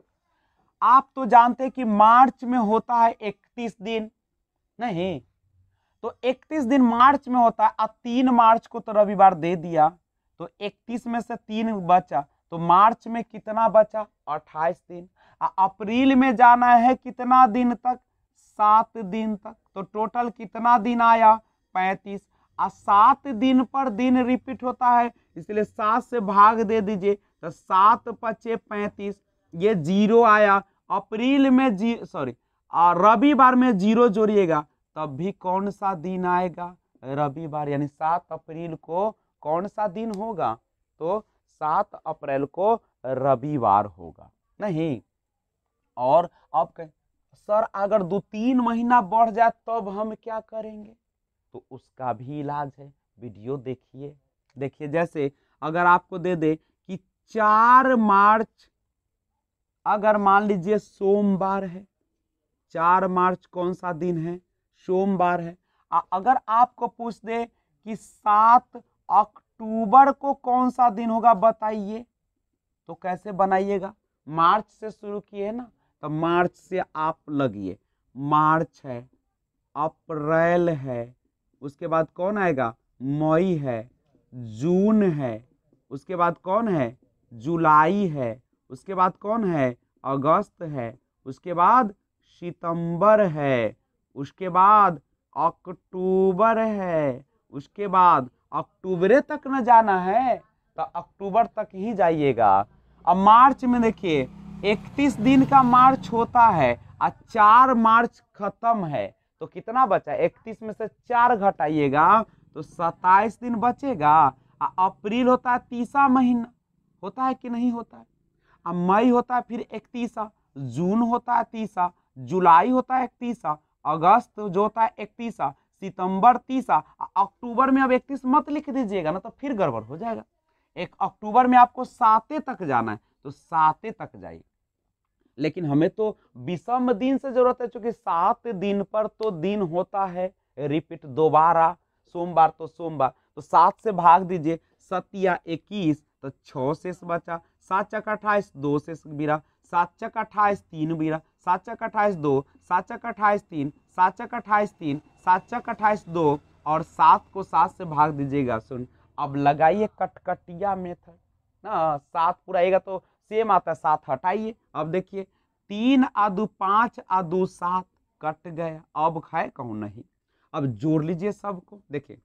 आप तो जानते कि मार्च में होता है इकतीस दिन नहीं तो 31 दिन मार्च में होता है और तीन मार्च को तो रविवार दे दिया तो 31 में से तीन बचा तो मार्च में कितना बचा 28 दिन अप्रैल में जाना है कितना दिन तक सात दिन तक तो टोटल कितना दिन आया 35 और सात दिन पर दिन रिपीट होता है इसलिए सात से भाग दे दीजिए तो सात पचे पैंतीस ये जीरो आया अप्रैल में जी सॉरी रविवार में जीरो जोड़िएगा तब भी कौन सा दिन आएगा रविवार यानी सात अप्रैल को कौन सा दिन होगा तो सात अप्रैल को रविवार होगा नहीं और अब कह सर अगर दो तीन महीना बढ़ जाए तब तो हम क्या करेंगे तो उसका भी इलाज है वीडियो देखिए देखिए जैसे अगर आपको दे दे कि चार मार्च अगर मान लीजिए सोमवार है चार मार्च कौन सा दिन है सोमवार है आ, अगर आपको पूछ दे कि सात अक्टूबर को कौन सा दिन होगा बताइए तो कैसे बनाइएगा मार्च से शुरू किए ना तो मार्च से आप लगिए मार्च है अप्रैल है उसके बाद कौन आएगा मई है जून है उसके बाद कौन है जुलाई है उसके बाद कौन है अगस्त है उसके बाद सितंबर है उसके बाद अक्टूबर है उसके बाद अक्टूबरे तक न जाना है तो अक्टूबर तक ही जाइएगा अब मार्च में देखिए इकतीस दिन का मार्च होता है और चार मार्च खत्म है तो कितना बचा इकतीस में से चार घटाइएगा तो सत्ताईस दिन बचेगा अप्रैल होता है तीसरा महीना होता है कि नहीं होता है अब मई होता है फिर इकतीसा जून होता है तीसा जुलाई होता है इकतीसा अगस्त जो था इकतीसा सितंबर तीसा अक्टूबर में अब इकतीस मत लिख दीजिएगा ना तो फिर गड़बड़ हो जाएगा एक अक्टूबर में आपको साते तक जाना है तो साते तक जाइए लेकिन हमें तो विषम दिन से जरूरत है चूंकि सात दिन पर तो दिन होता है रिपीट दोबारा सोमवार तो सोमवार तो सात से भाग दीजिए सत्या इक्कीस तो छः शेष बचा सात चक अट्ठाईस दो शेष बिरा सात चक अट्ठाईस तीन बीरा सात चक अट्ठाईस दो सात चक अट्ठाईस तीन सात चक अट्ठाईस तीन सात चक अट्ठाईस दो और सात को सात से भाग दीजिएगा सुन अब लगाइए कटकटिया मेथड ना सात आएगा तो सेम आता है सात हटाइए अब देखिए तीन आदू पाँच आदू सात कट गया अब खाए कहूँ नहीं अब जोड़ लीजिए सबको देखिए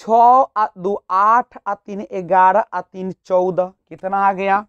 छ दो आठ आ तीन ग्यारह आ तीन चौदह कितना आ गया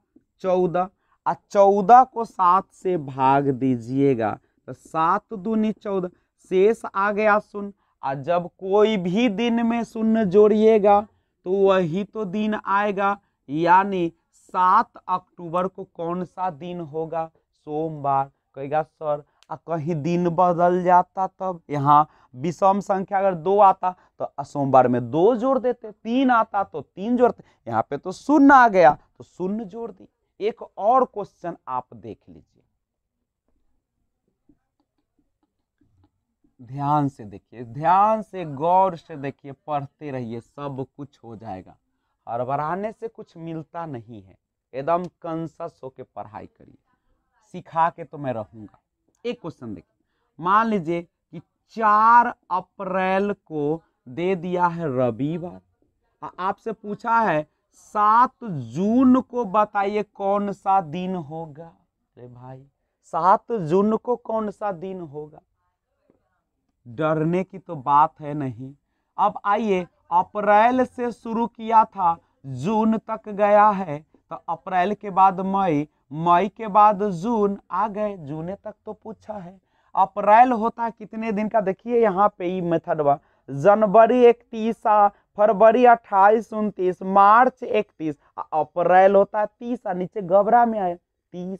चौदह और चौदह को सात से भाग दीजिएगा तो सात दूनी चौदह शेष आ गया शून्य और जब कोई भी दिन में शून्य जोड़िएगा तो वही तो दिन आएगा यानी सात अक्टूबर को कौन सा दिन होगा सोमवार कहेगा सर आ कहीं दिन बदल जाता तब यहाँ विषम संख्या अगर दो आता तो सोमवार में दो जोड़ देते तीन आता तो तीन जोड़ते यहाँ पे तो शून्य आ गया तो शून्य जोड़ दी एक और क्वेश्चन आप देख लीजिए ध्यान से देखिए ध्यान से गौर से देखिए पढ़ते रहिए सब कुछ हो जाएगा हड़बड़ाने से कुछ मिलता नहीं है एकदम कंसस होके पढ़ाई करिए सिखा के तो मैं रहूंगा एक क्वेश्चन देखिए मान लीजिए कि चार अप्रैल को दे दिया है रविवार आपसे पूछा है सात जून को बताइए कौन सा दिन होगा अरे भाई सात जून को कौन सा दिन होगा डरने की तो बात है नहीं अब आइए अप्रैल से शुरू किया था जून तक गया है तो अप्रैल के बाद मई मई के बाद जून आ गए जूने तक तो पूछा है अप्रैल होता है कितने दिन का देखिए यहाँ पे ये मेथडवा जनवरी इकतीस फरवरी अट्ठाईस उनतीस मार्च इकतीस अप्रैल होता है तीस और नीचे गबरा में आया तीस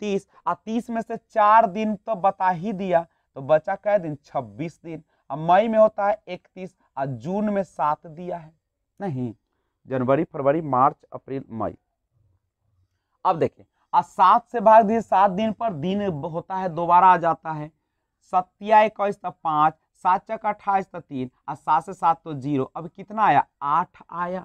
तीस और तीस में से चार दिन तो बता ही दिया तो बचा क्या दिन छब्बीस दिन और मई में होता है इकतीस और जून में सात दिया है नहीं जनवरी फरवरी मार्च अप्रैल मई अब देखिए और सात से भाग दिए सात दिन पर दिन होता है दोबारा आ जाता है सत्या इक्कीस तो पाँच सात चक अट्ठाईस तो तीन और सात से सात तो जीरो अब कितना आया आठ आया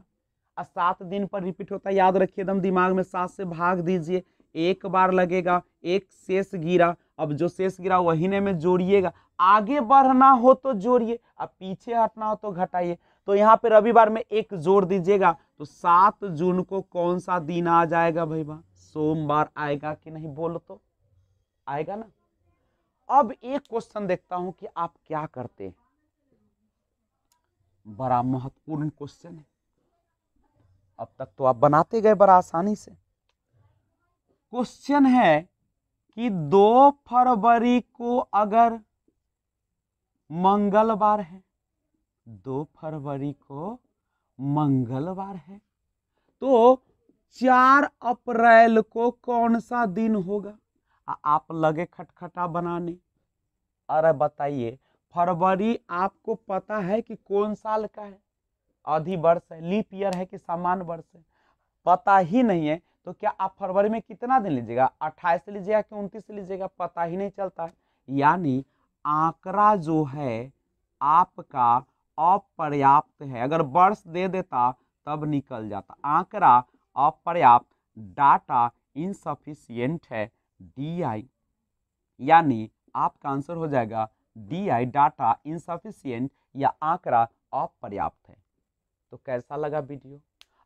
और सात दिन पर रिपीट होता है याद रखिए एकदम दिमाग में सात से भाग दीजिए एक बार लगेगा एक शेष गिरा अब जो शेष गिरा वही ने में जोड़िएगा आगे बढ़ना हो तो जोड़िए अब पीछे हटना हो तो घटाइए तो यहाँ पे रविवार में एक जोड़ दीजिएगा तो सात जून को कौन सा दिन आ जाएगा भाई बा सोमवार आएगा कि नहीं बोलो तो आएगा ना अब एक क्वेश्चन देखता हूं कि आप क्या करते हैं बड़ा महत्वपूर्ण क्वेश्चन है अब तक तो आप बनाते गए बड़ा आसानी से क्वेश्चन है कि दो फरवरी को अगर मंगलवार है दो फरवरी को मंगलवार है तो चार अप्रैल को कौन सा दिन होगा आप लगे खटखटा बनाने अरे बताइए फरवरी आपको पता है कि कौन साल का है अधिवर्ष है लीप ईयर है कि सामान्य वर्ष है पता ही नहीं है तो क्या आप फरवरी में कितना दिन लीजिएगा अट्ठाईस लीजिएगा कि उनतीस लीजिएगा पता ही नहीं चलता है यानी आंकड़ा जो है आपका अपर्याप्त है अगर वर्ष दे देता तब निकल जाता आंकड़ा अपर्याप्त डाटा इनसफिशियंट है डी आई यानी आपका आंसर हो जाएगा डी आई डाटा इनसफिशियंट या आंकड़ा अपर्याप्त है तो कैसा लगा वीडियो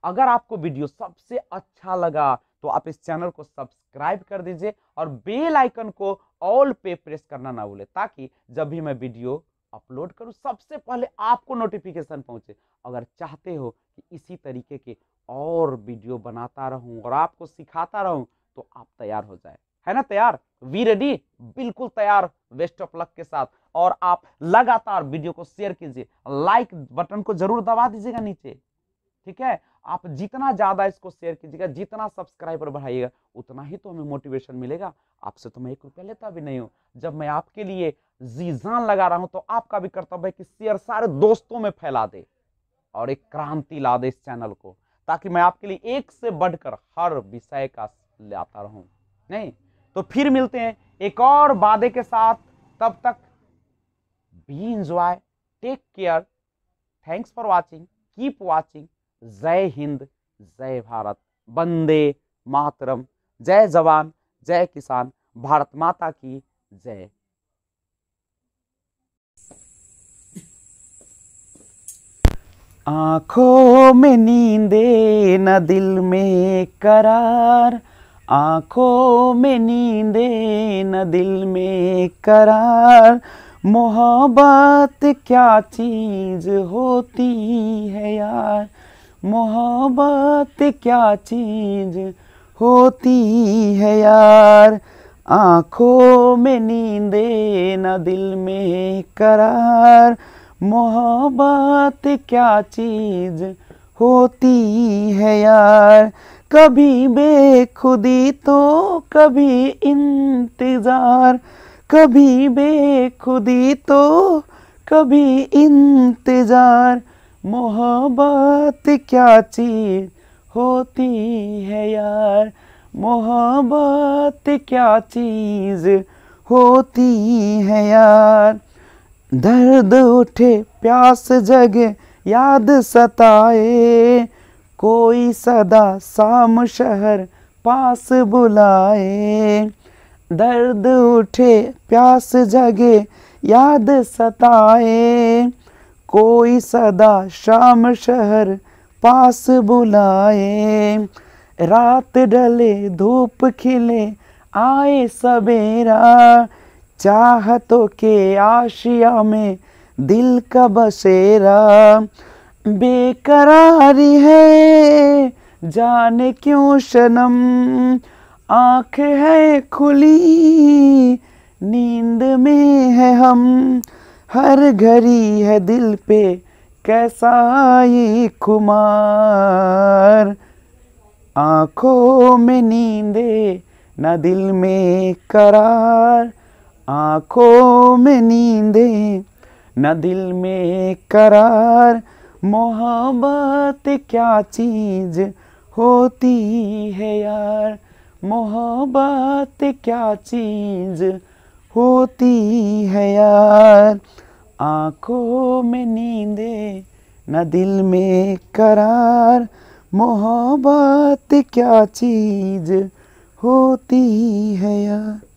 अगर आपको वीडियो सबसे अच्छा लगा तो आप इस चैनल को सब्सक्राइब कर दीजिए और बेल आइकन को ऑल पे प्रेस करना ना भूले ताकि जब भी मैं वीडियो अपलोड करूं सबसे पहले आपको नोटिफिकेशन पहुंचे अगर चाहते हो कि इसी तरीके के और वीडियो बनाता रहूं और आपको सिखाता रहूं तो आप तैयार हो जाए है ना तैयार वी रेडी बिल्कुल तैयार वेस्ट ऑफ लक के साथ और आप लगातार वीडियो को शेयर कीजिए लाइक बटन को जरूर दबा दीजिएगा नीचे ठीक है आप जितना ज्यादा इसको शेयर कीजिएगा जितना सब्सक्राइबर बढ़ाइएगा उतना ही तो हमें मोटिवेशन मिलेगा आपसे तो मैं एक रुपया लेता भी नहीं हूँ जब मैं आपके लिए जी जान लगा रहा हूं तो आपका भी कर्तव्य है कि शेयर सारे दोस्तों में फैला दे और एक क्रांति ला दे इस चैनल को ताकि मैं आपके लिए एक से बढ़कर हर विषय का लाता रहूं नहीं तो फिर मिलते हैं एक और वादे के साथ तब तक be enjoy take care thanks for watching keep watching जय हिंद जय भारत वंदे मातरम जय जवान जय किसान भारत माता की जय आंखों में नींदे न दिल में करार आंखों में नींदे न दिल में करार मोहब्बत क्या चीज़ होती है यार मोहब्बत क्या चीज़ होती है यार आंखों में नींदे न दिल में करार मोहब्बत क्या चीज़ होती है यार कभी बेखुदी तो कभी इंतज़ार कभी बेखुदी तो कभी इंतज़ार मोहब्बत क्या चीज़ होती है यार मोहब्बत क्या चीज़ होती है यार दर्द उठे प्यास जगे याद सताए कोई सदा शाम शहर पास बुलाए दर्द उठे प्यास जगे याद सताए कोई सदा शाम शहर पास बुलाए रात डले धूप खिले आए सवेरा चाहतों के आशिया में दिल का बसेरा बेकरारी है जाने क्यों शनम आंख है खुली नींद में है हम हर घड़ी है दिल पे कैसा ये खुमार आंखों में नींदे न दिल में करार आँखों में नींदे न दिल में करार मोहब्बत क्या चीज होती है यार मोहब्बत क्या चीज होती है यार आंखों में नींदे न दिल में करार मोहब्बत क्या चीज होती है यार